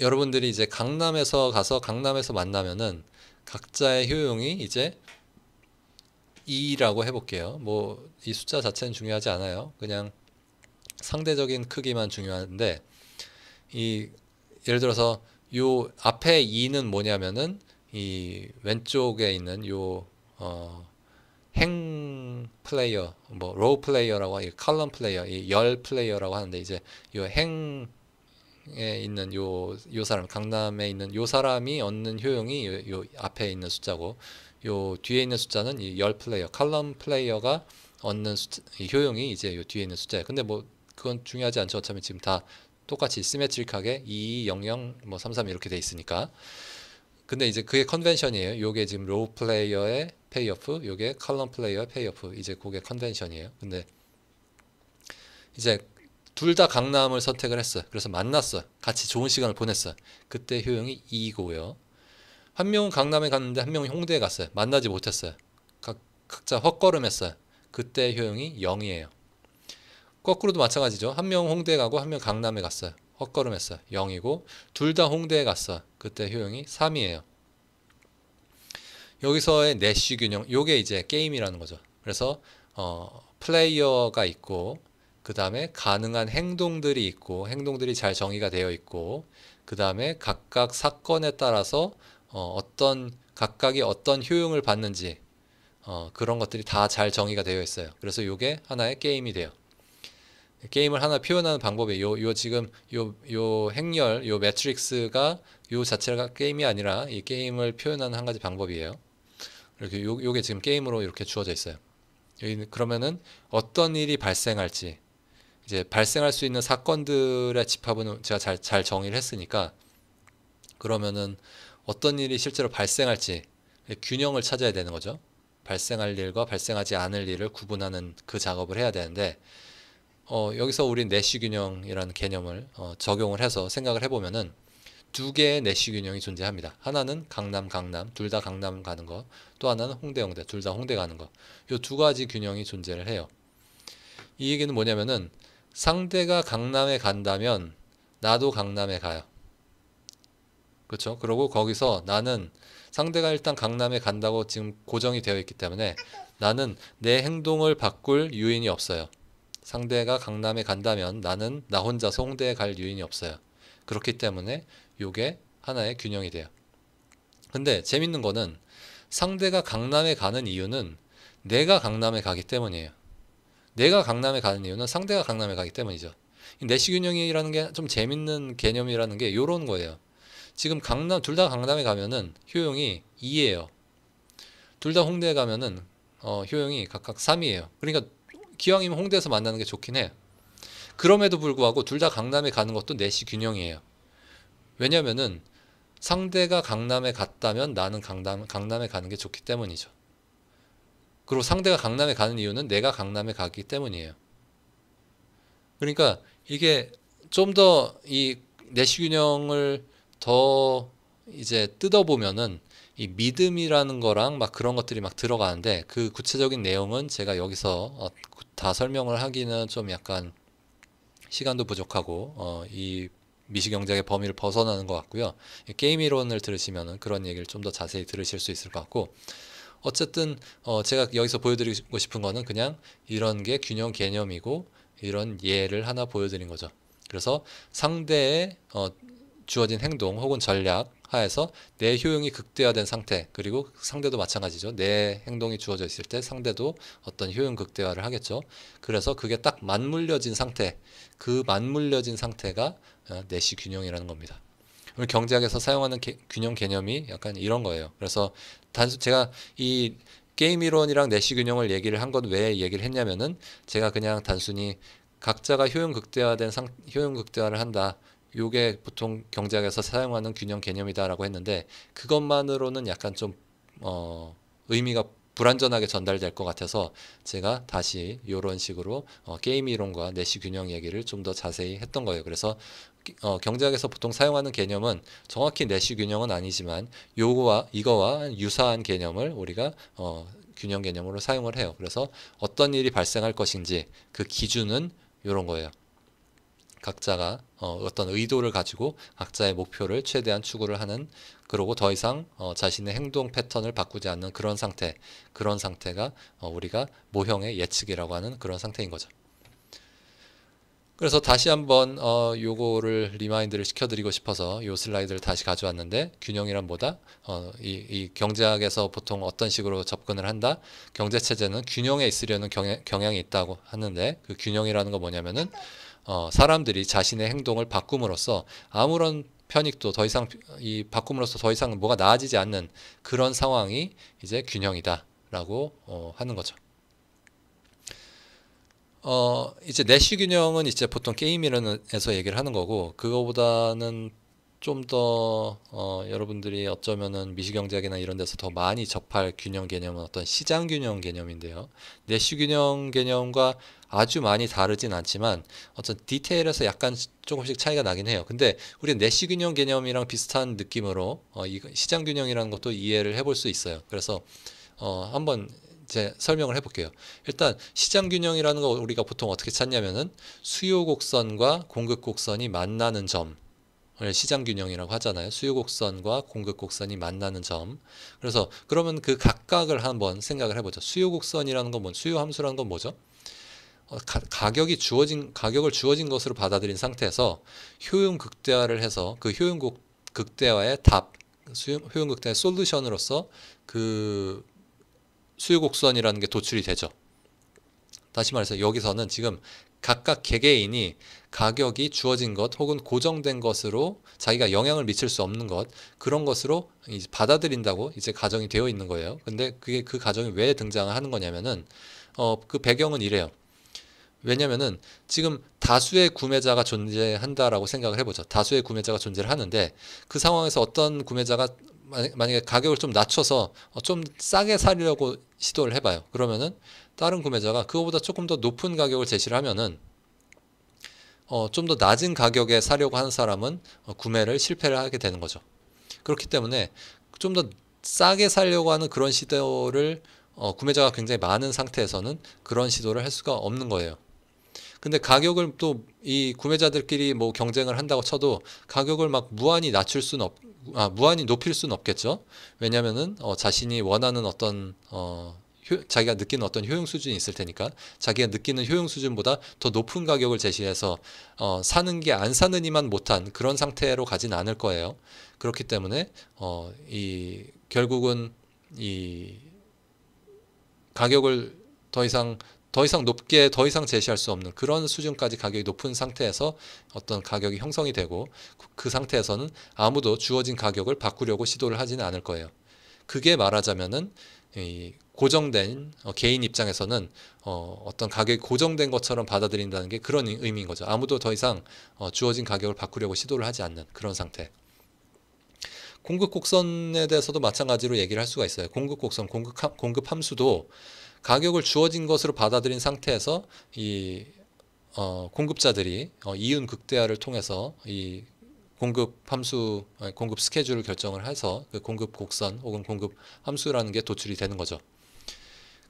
여러분들이 이제 강남에서 가서 강남에서 만나면은 각자의 효용이 이제 2라고 해볼게요. 뭐 이 숫자 자체는 중요하지 않아요. 그냥 상대적인 크기만 중요한데 이 예를 들어서 요 앞에 2는 뭐냐면은 이 왼쪽에 있는 요 어, 행 플레이어, 뭐 로우 플레이어라고 이 칼럼 플레이어, 이 열 플레이어라고 하는데 이제 요 행에 있는 요 요 사람 강남에 있는 요 사람이 얻는 효용이 요, 요 앞에 있는 숫자고 요 뒤에 있는 숫자는 이 열 플레이어, 칼럼 플레이어가 얻는 숫자, 효용이 이제 요 뒤에 있는 숫자예요. 근데 뭐 그건 중요하지 않죠. 어차피 지금 다 똑같이 시메트릭하게 2, 0, 0, 뭐 3, 3 이렇게 돼 있으니까. 근데 이제 그게 컨벤션이에요. 요게 지금 로우 플레이어의 페이오프, 요게 컬럼 플레이어 페이오프. 이제 그게 컨벤션이에요. 근데 이제 둘 다 강남을 선택을 했어. 그래서 만났어. 같이 좋은 시간을 보냈어. 그때 효용이 2고요. 한 명은 강남에 갔는데 한 명은 홍대에 갔어요. 만나지 못했어요. 각, 각자 헛걸음했어요. 그때 효용이 0이에요. 거꾸로도 마찬가지죠. 한 명은 홍대에 가고 한 명은 강남에 갔어요. 헛걸음했어요. 0이고 둘 다 홍대에 갔어. 그때 효용이 3이에요. 여기서의 내쉬 균형, 요게 이제 게임이라는 거죠. 그래서 어, 플레이어가 있고 그 다음에 가능한 행동들이 있고 행동들이 잘 정의가 되어 있고 그 다음에 각각 사건에 따라서 어, 떤 각각이 어떤 효용을 받는지 어, 그런 것들이 다 잘 정의가 되어 있어요. 그래서 이게 하나의 게임이 돼요. 게임을 하나 표현하는 방법이 요, 요 지금 요, 요 행렬, 요 매트릭스가 요 자체가 게임이 아니라 이 게임을 표현하는 한 가지 방법이에요. 이렇게 요, 요게 지금 게임으로 이렇게 주어져 있어요. 그러면은 어떤 일이 발생할지 이제 발생할 수 있는 사건들의 집합은 제가 잘, 잘 정의를 했으니까 그러면은 어떤 일이 실제로 발생할지 균형을 찾아야 되는 거죠. 발생할 일과 발생하지 않을 일을 구분하는 그 작업을 해야 되는데 어, 여기서 우리 내시 균형이라는 개념을 어, 적용을 해서 생각을 해보면은 두 개의 내시 균형이 존재합니다. 하나는 강남 강남 둘 다 강남 가는 거, 또 하나는 홍대 영대 둘 다 홍대 가는 거. 요 두 가지 균형이 존재를 해요. 이 얘기는 뭐냐면은 상대가 강남에 간다면 나도 강남에 가요. 그렇죠? 그리고 거기서 나는 상대가 일단 강남에 간다고 지금 고정이 되어 있기 때문에 나는 내 행동을 바꿀 유인이 없어요. 상대가 강남에 간다면 나는 나 혼자 서홍대에갈 유인이 없어요. 그렇기 때문에 요게 하나의 균형이 돼요. 근데 재밌는 거는 상대가 강남에 가는 이유는 내가 강남에 가기 때문이에요. 내가 강남에 가는 이유는 상대가 강남에 가기 때문이죠. 내시균형이라는 게 좀 재밌는 개념이라는 게 이런 거예요. 지금 강남 둘 다 강남에 가면은 효용이 2예요. 둘 다 홍대에 가면은 어, 효용이 각각 3이에요. 그러니까 기왕이면 홍대에서 만나는 게 좋긴 해 그럼에도 불구하고 둘 다 강남에 가는 것도 내시 균형이에요. 왜냐면은 상대가 강남에 갔다면 나는 강남, 강남에 가는 게 좋기 때문이죠. 그리고 상대가 강남에 가는 이유는 내가 강남에 가기 때문이에요. 그러니까 이게 좀 더 이 내시균형을 더 이제 뜯어보면은 이 믿음이라는 거랑 막 그런 것들이 막 들어가는데 그 구체적인 내용은 제가 여기서 어, 다 설명을 하기는 좀 약간 시간도 부족하고 어, 이 미시경제의 범위를 벗어나는 것 같고요. 게임 이론을 들으시면 그런 얘기를 좀 더 자세히 들으실 수 있을 것 같고 어쨌든 어 제가 여기서 보여드리고 싶은 거는 그냥 이런 게 균형 개념이고 이런 예를 하나 보여드린 거죠. 그래서 상대의 어 주어진 행동 혹은 전략 하에서 내 효용이 극대화된 상태 그리고 상대도 마찬가지죠 내 행동이 주어져 있을 때 상대도 어떤 효용 극대화를 하겠죠 그래서 그게 딱 맞물려진 상태 그 맞물려진 상태가 어, 내시 균형이라는 겁니다. 오늘 경제학에서 사용하는 개, 균형 개념이 약간 이런 거예요. 그래서 단순 제가 이 게임 이론이랑 내시 균형을 얘기를 한 건 왜 얘기를 했냐면은 제가 그냥 단순히 각자가 효용 극대화된 상 효용 극대화를 한다. 요게 보통 경제학에서 사용하는 균형 개념이다라고 했는데 그것만으로는 약간 좀 어, 의미가 불완전하게 전달될 것 같아서 제가 다시 이런 식으로 어, 게임 이론과 내시 균형 얘기를 좀 더 자세히 했던 거예요. 그래서 어, 경제학에서 보통 사용하는 개념은 정확히 내시 균형은 아니지만 요거와 이거와 유사한 개념을 우리가 어, 균형 개념으로 사용을 해요. 그래서 어떤 일이 발생할 것인지 그 기준은 이런 거예요. 각자가 어, 어떤 의도를 가지고 각자의 목표를 최대한 추구를 하는 그러고 더 이상 어, 자신의 행동 패턴을 바꾸지 않는 그런 상태 그런 상태가 어, 우리가 모형의 예측이라고 하는 그런 상태인 거죠. 그래서 다시 한번 어, 요거를 리마인드를 시켜드리고 싶어서 요 슬라이드를 다시 가져왔는데 균형이란 뭐다? 어, 이, 이 경제학에서 보통 어떤 식으로 접근을 한다? 경제 체제는 균형에 있으려는 경향, 경향이 있다고 하는데 그 균형이라는 거 뭐냐면은 어, 사람들이 자신의 행동을 바꿈으로써 아무런 편익도 더 이상 이 바꿈으로써 더 이상 뭐가 나아지지 않는 그런 상황이 이제 균형이다라고 어, 하는 거죠. 어 이제 내쉬 균형은 이제 보통 게임이라는에서 얘기를 하는 거고 그거보다는 좀 더 어, 여러분들이 어쩌면은 미시경제학이나 이런 데서 더 많이 접할 균형 개념은 어떤 시장 균형 개념인데요. 내쉬 균형 개념과 아주 많이 다르진 않지만 어떤 디테일에서 약간 조금씩 차이가 나긴 해요. 근데 우리 내쉬 균형 개념이랑 비슷한 느낌으로 어, 이 시장 균형이라는 것도 이해를 해볼 수 있어요. 그래서 어, 한번 이제 설명을 해볼게요. 일단 시장 균형이라는 거 우리가 보통 어떻게 찾냐면은 수요 곡선과 공급 곡선이 만나는 점을 시장 균형이라고 하잖아요. 수요 곡선과 공급 곡선이 만나는 점. 그래서 그러면 그 각각을 한번 생각을 해보죠. 수요 곡선이라는 건 뭐, 수요 함수라는 건 뭐죠? 어, 가, 격이 주어진 가격을 주어진 것으로 받아들인 상태에서 효용 극대화를 해서 그 효용 극대화의 답, 수용, 효용 극대화의 솔루션으로서 그 수요곡선이라는 게 도출이 되죠. 다시 말해서 여기서는 지금 각각 개개인이 가격이 주어진 것 혹은 고정된 것으로 자기가 영향을 미칠 수 없는 것 그런 것으로 이제 받아들인다고 이제 가정이 되어 있는 거예요. 근데 그게 그 가정이 왜 등장하는 을 거냐면은 어그 배경은 이래요. 왜냐면은 지금 다수의 구매자가 존재한다라고 생각을 해보죠. 다수의 구매자가 존재를 하는데 그 상황에서 어떤 구매자가 만약에 가격을 좀 낮춰서 어, 좀 싸게 사려고 시도를 해봐요. 그러면은 다른 구매자가 그거보다 조금 더 높은 가격을 제시를 하면은 어, 좀 더 낮은 가격에 사려고 하는 사람은 어, 구매를 실패를 하게 되는 거죠. 그렇기 때문에 좀 더 싸게 사려고 하는 그런 시도를 어, 구매자가 굉장히 많은 상태에서는 그런 시도를 할 수가 없는 거예요. 근데 가격을 또 이 구매자들끼리 뭐 경쟁을 한다고 쳐도 가격을 막 무한히 낮출 수는 없, 아, 무한히 높일 수는 없겠죠. 왜냐면은 어, 자신이 원하는 어떤 어, 효, 자기가 느끼는 어떤 효용 수준이 있을 테니까 자기가 느끼는 효용 수준보다 더 높은 가격을 제시해서 어, 사는 게 안 사는 이만 못한 그런 상태로 가진 않을 거예요. 그렇기 때문에 어, 이 결국은 이 가격을 더 이상 더 이상 높게 더 이상 제시할 수 없는 그런 수준까지 가격이 높은 상태에서 어떤 가격이 형성이 되고 그 상태에서는 아무도 주어진 가격을 바꾸려고 시도를 하지는 않을 거예요. 그게 말하자면은 이 고정된 어, 개인 입장에서는 어, 어떤 가격이 고정된 것처럼 받아들인다는 게 그런 의미인 거죠. 아무도 더 이상 어, 주어진 가격을 바꾸려고 시도를 하지 않는 그런 상태. 공급 곡선에 대해서도 마찬가지로 얘기를 할 수가 있어요. 공급 곡선, 공급 함수도 가격을 주어진 것으로 받아들인 상태에서 이 어, 공급자들이 어, 이윤 극대화를 통해서 이 공급 함수, 공급 스케줄을 결정을 해서 그 공급 곡선 혹은 공급 함수라는 게 도출이 되는 거죠.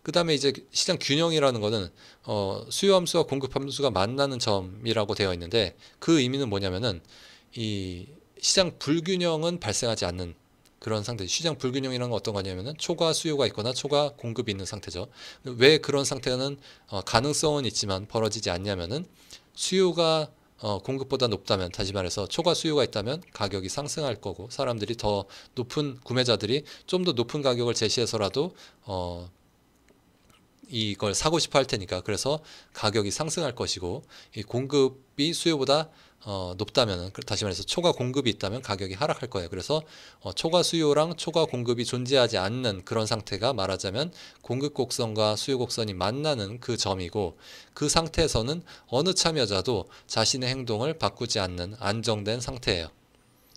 그 다음에 이제 시장 균형이라는 거는 어, 수요 함수와 공급 함수가 만나는 점이라고 되어 있는데 그 의미는 뭐냐면은 이 시장 불균형은 발생하지 않는 그런 상태. 시장 불균형이라는 건 어떤 거냐면은 초과 수요가 있거나 초과 공급이 있는 상태죠. 왜 그런 상태는 어, 가능성은 있지만 벌어지지 않냐면은 수요가 어, 공급보다 높다면 다시 말해서 초과 수요가 있다면 가격이 상승할 거고 사람들이 더 높은 구매자들이 좀 더 높은 가격을 제시해서라도 어, 이걸 사고 싶어 할 테니까 그래서 가격이 상승할 것이고 이 공급이 수요보다 어, 높다면 그 다시 말해서 초과 공급이 있다면 가격이 하락할 거예요. 그래서 어, 초과 수요랑 초과 공급이 존재하지 않는 그런 상태가 말하자면 공급 곡선과 수요 곡선이 만나는 그 점이고 그 상태에서는 어느 참여자도 자신의 행동을 바꾸지 않는 안정된 상태예요.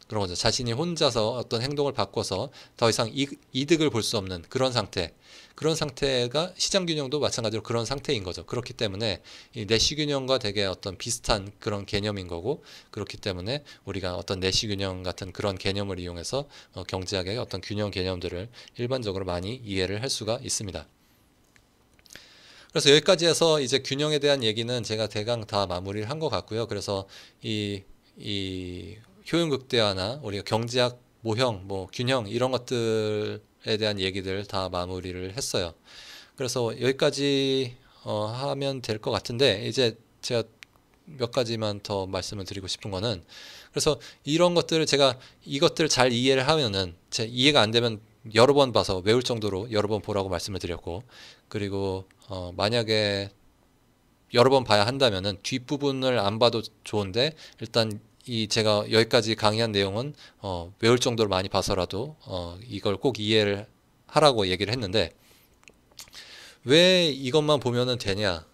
그런 거죠. 자신이 혼자서 어떤 행동을 바꿔서 더 이상 이득을 볼 수 없는 그런 상태. 그런 상태가 시장 균형도 마찬가지로 그런 상태인 거죠. 그렇기 때문에 이 내시 균형과 되게 어떤 비슷한 그런 개념인 거고 그렇기 때문에 우리가 어떤 내시 균형 같은 그런 개념을 이용해서 어, 경제학의 어떤 균형 개념들을 일반적으로 많이 이해를 할 수가 있습니다. 그래서 여기까지 해서 이제 균형에 대한 얘기는 제가 대강 다 마무리를 한 것 같고요. 그래서 이, 이 효용극대화나 우리가 경제학 모형, 뭐 균형 이런 것들 에 대한 얘기들 다 마무리를 했어요. 그래서 여기까지 어, 하면 될 것 같은데 이제 제가 몇 가지만 더 말씀을 드리고 싶은 거는 그래서 이런 것들을 제가 이것들을 잘 이해를 하면은 제 이해가 안 되면 여러 번 봐서 외울 정도로 여러 번 보라고 말씀을 드렸고 그리고 어 만약에 여러 번 봐야 한다면은 뒷부분을 안 봐도 좋은데 일단 이 제가 여기까지 강의한 내용은 어, 외울 정도로 많이 봐서라도 어, 이걸 꼭 이해를 하라고 얘기를 했는데 왜 이것만 보면은 되냐?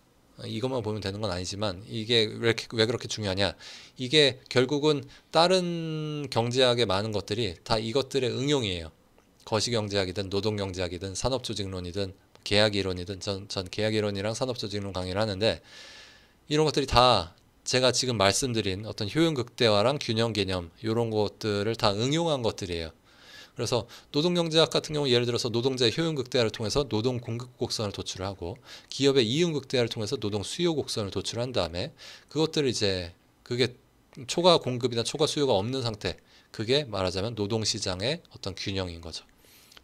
이것만 보면 되는 건 아니지만 이게 왜, 왜 그렇게 중요하냐? 이게 결국은 다른 경제학의 많은 것들이 다 이것들의 응용이에요. 거시경제학이든 노동경제학이든 산업조직론이든 계약이론이든 전, 전 계약이론이랑 산업조직론 강의를 하는데 이런 것들이 다 제가 지금 말씀드린 어떤 효용 극대화랑 균형 개념 이런 것들을 다 응용한 것들이에요. 그래서 노동경제학 같은 경우 예를 들어서 노동자의 효용 극대화를 통해서 노동 공급 곡선을 도출하고 기업의 이윤 극대화를 통해서 노동 수요 곡선을 도출한 다음에 그것들을 이제 그게 초과 공급이나 초과 수요가 없는 상태 그게 말하자면 노동 시장의 어떤 균형인 거죠.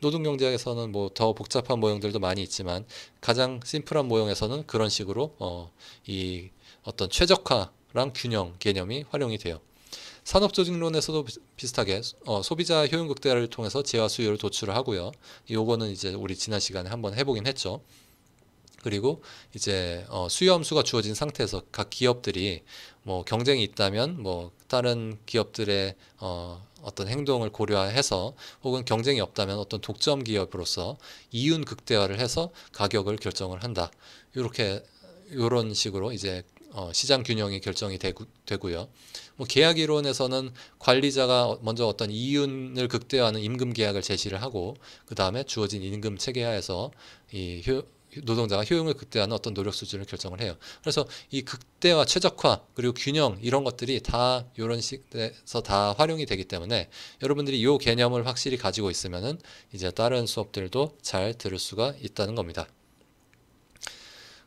노동 경제학에서는 뭐 더 복잡한 모형들도 많이 있지만 가장 심플한 모형에서는 그런 식으로 어이 어떤 최적화랑 균형 개념이 활용이 돼요. 산업조직론에서도 비슷하게 어, 소비자 효용 극대화를 통해서 재화 수요를 도출을 하고요. 요거는 이제 우리 지난 시간에 한번 해보긴 했죠. 그리고 이제 어, 수요 함수가 주어진 상태에서 각 기업들이 뭐 경쟁이 있다면 뭐 다른 기업들의 어, 어떤 행동을 고려해서 혹은 경쟁이 없다면 어떤 독점 기업으로서 이윤 극대화를 해서 가격을 결정을 한다. 이렇게 이런 식으로 이제 어, 시장 균형이 결정이 되구, 되고요. 뭐 계약 이론에서는 관리자가 먼저 어떤 이윤을 극대화하는 임금 계약을 제시를 하고 그 다음에 주어진 임금 체계하에서 이 효, 노동자가 효용을 극대화하는 어떤 노력 수준을 결정을 해요. 그래서 이 극대화, 최적화, 그리고 균형 이런 것들이 다 이런 식에서 다 활용이 되기 때문에 여러분들이 이 개념을 확실히 가지고 있으면은 이제 다른 수업들도 잘 들을 수가 있다는 겁니다.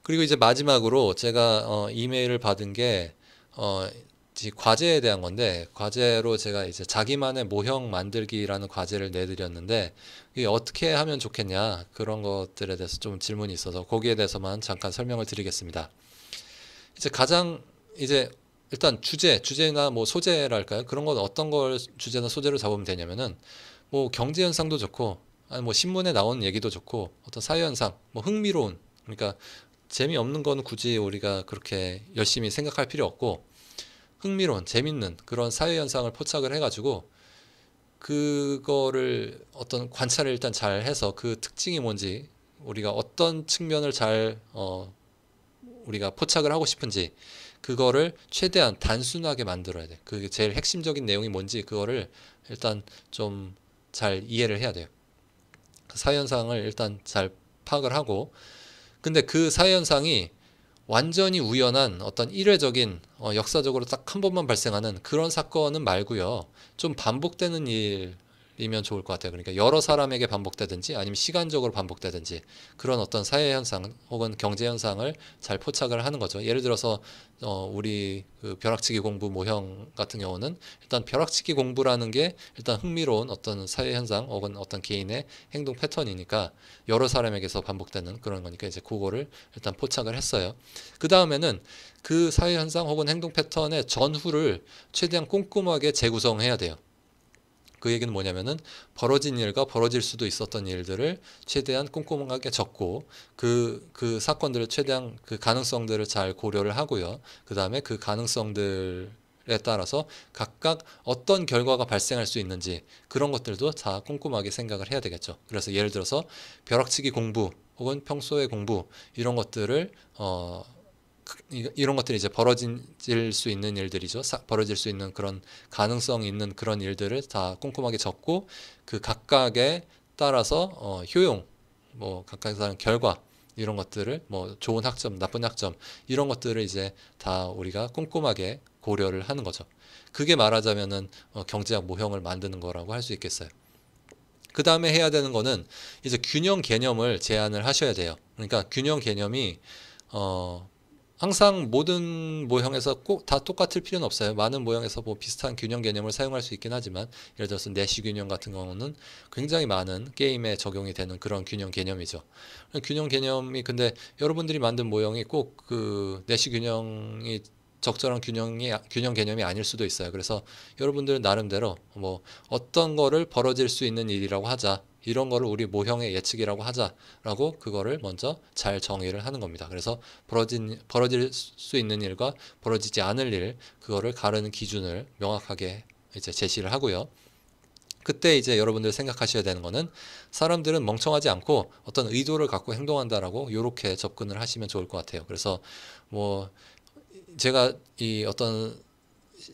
그리고 이제 마지막으로 제가 어, 이메일을 받은 게 어, 과제에 대한 건데 과제로 제가 이제 자기만의 모형 만들기라는 과제를 내드렸는데 이게 어떻게 하면 좋겠냐 그런 것들에 대해서 좀 질문이 있어서 거기에 대해서만 잠깐 설명을 드리겠습니다. 이제 가장 이제 일단 주제 주제나 뭐 소재랄까요 그런 건 어떤 걸 주제나 소재로 잡으면 되냐면은 뭐 경제 현상도 좋고 아니 뭐 신문에 나온 얘기도 좋고 어떤 사회 현상 뭐 흥미로운 그러니까 재미없는 건 굳이 우리가 그렇게 열심히 생각할 필요 없고 흥미로운 재밌는 그런 사회 현상을 포착을 해가지고 그거를 어떤 관찰을 일단 잘 해서 그 특징이 뭔지 우리가 어떤 측면을 잘 어, 우리가 포착을 하고 싶은지 그거를 최대한 단순하게 만들어야 돼. 그게 제일 핵심적인 내용이 뭔지 그거를 일단 좀 잘 이해를 해야 돼요. 그 사연상을 일단 잘 파악을 하고 근데 그 사회현상이 완전히 우연한 어떤 일회적인 어, 역사적으로 딱 한 번만 발생하는 그런 사건은 말고요. 좀 반복되는 일 이면 좋을 것 같아요. 그러니까 여러 사람에게 반복되든지 아니면 시간적으로 반복되든지 그런 어떤 사회 현상 혹은 경제 현상을 잘 포착을 하는 거죠. 예를 들어서 어 우리 그 벼락치기 공부 모형 같은 경우는 일단 벼락치기 공부라는 게 일단 흥미로운 어떤 사회 현상 혹은 어떤 개인의 행동 패턴이니까 여러 사람에게서 반복되는 그런 거니까 이제 그거를 일단 포착을 했어요. 그 다음에는 그 사회 현상 혹은 행동 패턴의 전후를 최대한 꼼꼼하게 재구성해야 돼요. 그 얘기는 뭐냐면은 벌어진 일과 벌어질 수도 있었던 일들을 최대한 꼼꼼하게 적고 그, 그 사건들을 최대한 그 가능성들을 잘 고려를 하고요. 그 다음에 그 가능성들 에 따라서 각각 어떤 결과가 발생할 수 있는지 그런 것들도 다 꼼꼼하게 생각을 해야 되겠죠. 그래서 예를 들어서 벼락치기 공부 혹은 평소의 공부 이런 것들을 어 이런 것들이 이제 벌어질 수 있는 일들이죠. 벌어질 수 있는 그런 가능성 있는 그런 일들을 다 꼼꼼하게 적고 그 각각에 따라서 어, 효용, 뭐 각각에 따른 결과 이런 것들을 뭐 좋은 학점, 나쁜 학점 이런 것들을 이제 다 우리가 꼼꼼하게 고려를 하는 거죠. 그게 말하자면은 어, 경제학 모형을 만드는 거라고 할 수 있겠어요. 그 다음에 해야 되는 거는 이제 균형 개념을 제안을 하셔야 돼요. 그러니까 균형 개념이 어 항상 모든 모형에서 꼭 다 똑같을 필요는 없어요. 많은 모형에서 뭐 비슷한 균형 개념을 사용할 수 있긴 하지만 예를 들어서 내시 균형 같은 경우는 굉장히 많은 게임에 적용이 되는 그런 균형 개념이죠. 균형 개념이 근데 여러분들이 만든 모형이 꼭 그 내시 균형이 적절한 균형이 균형 개념이 아닐 수도 있어요. 그래서 여러분들 나름대로 뭐 어떤 거를 벌어질 수 있는 일이라고 하자. 이런 거를 우리 모형의 예측이라고 하자라고 그거를 먼저 잘 정의를 하는 겁니다. 그래서 벌어진 벌어질 수 있는 일과 벌어지지 않을 일 그거를 가르는 기준을 명확하게 이제 제시를 하고요. 그때 이제 여러분들 생각하셔야 되는 거는 사람들은 멍청하지 않고 어떤 의도를 갖고 행동한다라고 이렇게 접근을 하시면 좋을 것 같아요. 그래서 뭐 제가 이 어떤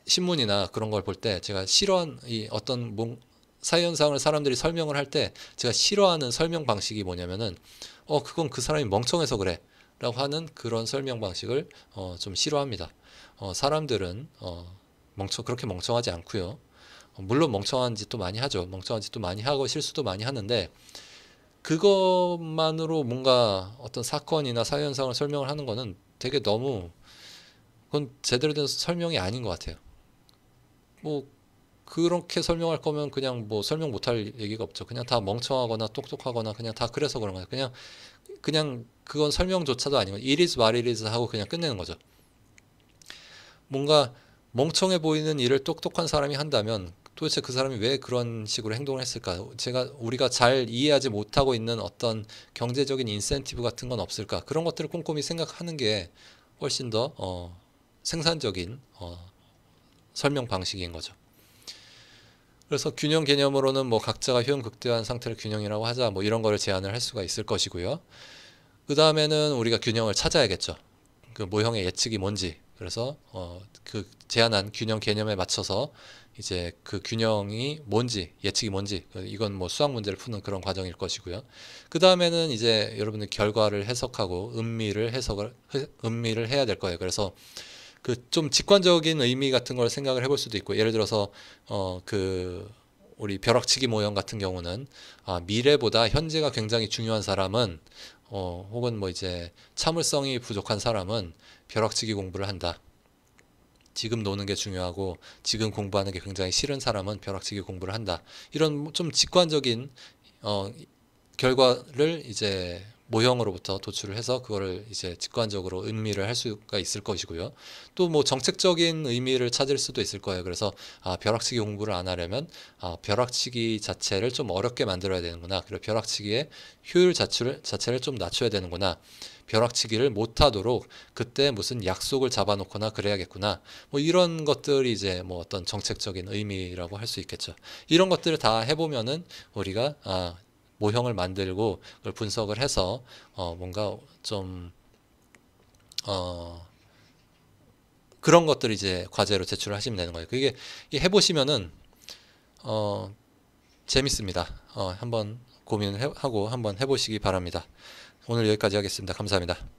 신문이나 그런 걸 볼 때 제가 싫어한 이 어떤 사회현상을 사람들이 설명을 할 때 제가 싫어하는 설명 방식이 뭐냐면은 어 그건 그 사람이 멍청해서 그래 라고 하는 그런 설명 방식을 어, 좀 싫어합니다. 어, 사람들은 어, 멍청 그렇게 멍청하지 않고요. 어, 물론 멍청한 짓도 많이 하죠. 멍청한 짓도 많이 하고 실수도 많이 하는데 그것만으로 뭔가 어떤 사건이나 사회 현상을 설명을 하는 거는 되게 너무 그건 제대로 된 설명이 아닌 것 같아요. 뭐 그렇게 설명할 거면 그냥 뭐 설명 못할 얘기가 없죠. 그냥 다 멍청하거나 똑똑하거나 그냥 다 그래서 그런 거예요. 그냥 그냥 그건 설명조차도 아니고 it is w h a 하고 그냥 끝내는 거죠. 뭔가 멍청해 보이는 일을 똑똑한 사람이 한다면 도대체 그 사람이 왜 그런 식으로 행동을 했을까? 제가 우리가 잘 이해하지 못하고 있는 어떤 경제적인 인센티브 같은 건 없을까? 그런 것들을 꼼꼼히 생각하는 게 훨씬 더 어, 생산적인 어, 설명 방식인 거죠. 그래서 균형 개념으로는 뭐 각자가 효용 극대화한 상태를 균형이라고 하자 뭐 이런 거를 제안을 할 수가 있을 것이고요. 그 다음에는 우리가 균형을 찾아야겠죠. 그 모형의 예측이 뭔지. 그래서 어 그 제안한 균형 개념에 맞춰서 이제 그 균형이 뭔지 예측이 뭔지 그 이건 뭐 수학 문제를 푸는 그런 과정일 것이고요. 그 다음에는 이제 여러분들 결과를 해석하고 음미를 해석을 음미를 해야 될 거예요. 그래서 그좀 직관적인 의미 같은 걸 생각을 해볼 수도 있고 예를 들어서 어 그 우리 벼락치기 모형 같은 경우는 아 미래보다 현재가 굉장히 중요한 사람은 어 혹은 뭐 이제 참을성이 부족한 사람은 벼락치기 공부를 한다. 지금 노는 게 중요하고 지금 공부하는 게 굉장히 싫은 사람은 벼락치기 공부를 한다. 이런 좀 직관적인 어 결과를 이제 모형으로부터 도출을 해서 그거를 이제 직관적으로 의미를 할 수가 있을 것이고요. 또 뭐 정책적인 의미를 찾을 수도 있을 거예요. 그래서 아, 벼락치기 공부를 안 하려면 아, 벼락치기 자체를 좀 어렵게 만들어야 되는구나. 그리고 벼락치기의 효율 자체를, 자체를 좀 낮춰야 되는구나. 벼락치기를 못하도록 그때 무슨 약속을 잡아놓거나 그래야겠구나. 뭐 이런 것들이 이제 뭐 어떤 정책적인 의미라고 할 수 있겠죠. 이런 것들을 다 해보면은 우리가 아, 모형을 만들고 그걸 분석을 해서 어 뭔가 좀어 그런 것들 이제 과제로 제출을 하시면 되는 거예요. 그게 해보시면은 어 재밌습니다. 어 한번 고민하고 한번 해보시기 바랍니다. 오늘 여기까지 하겠습니다. 감사합니다.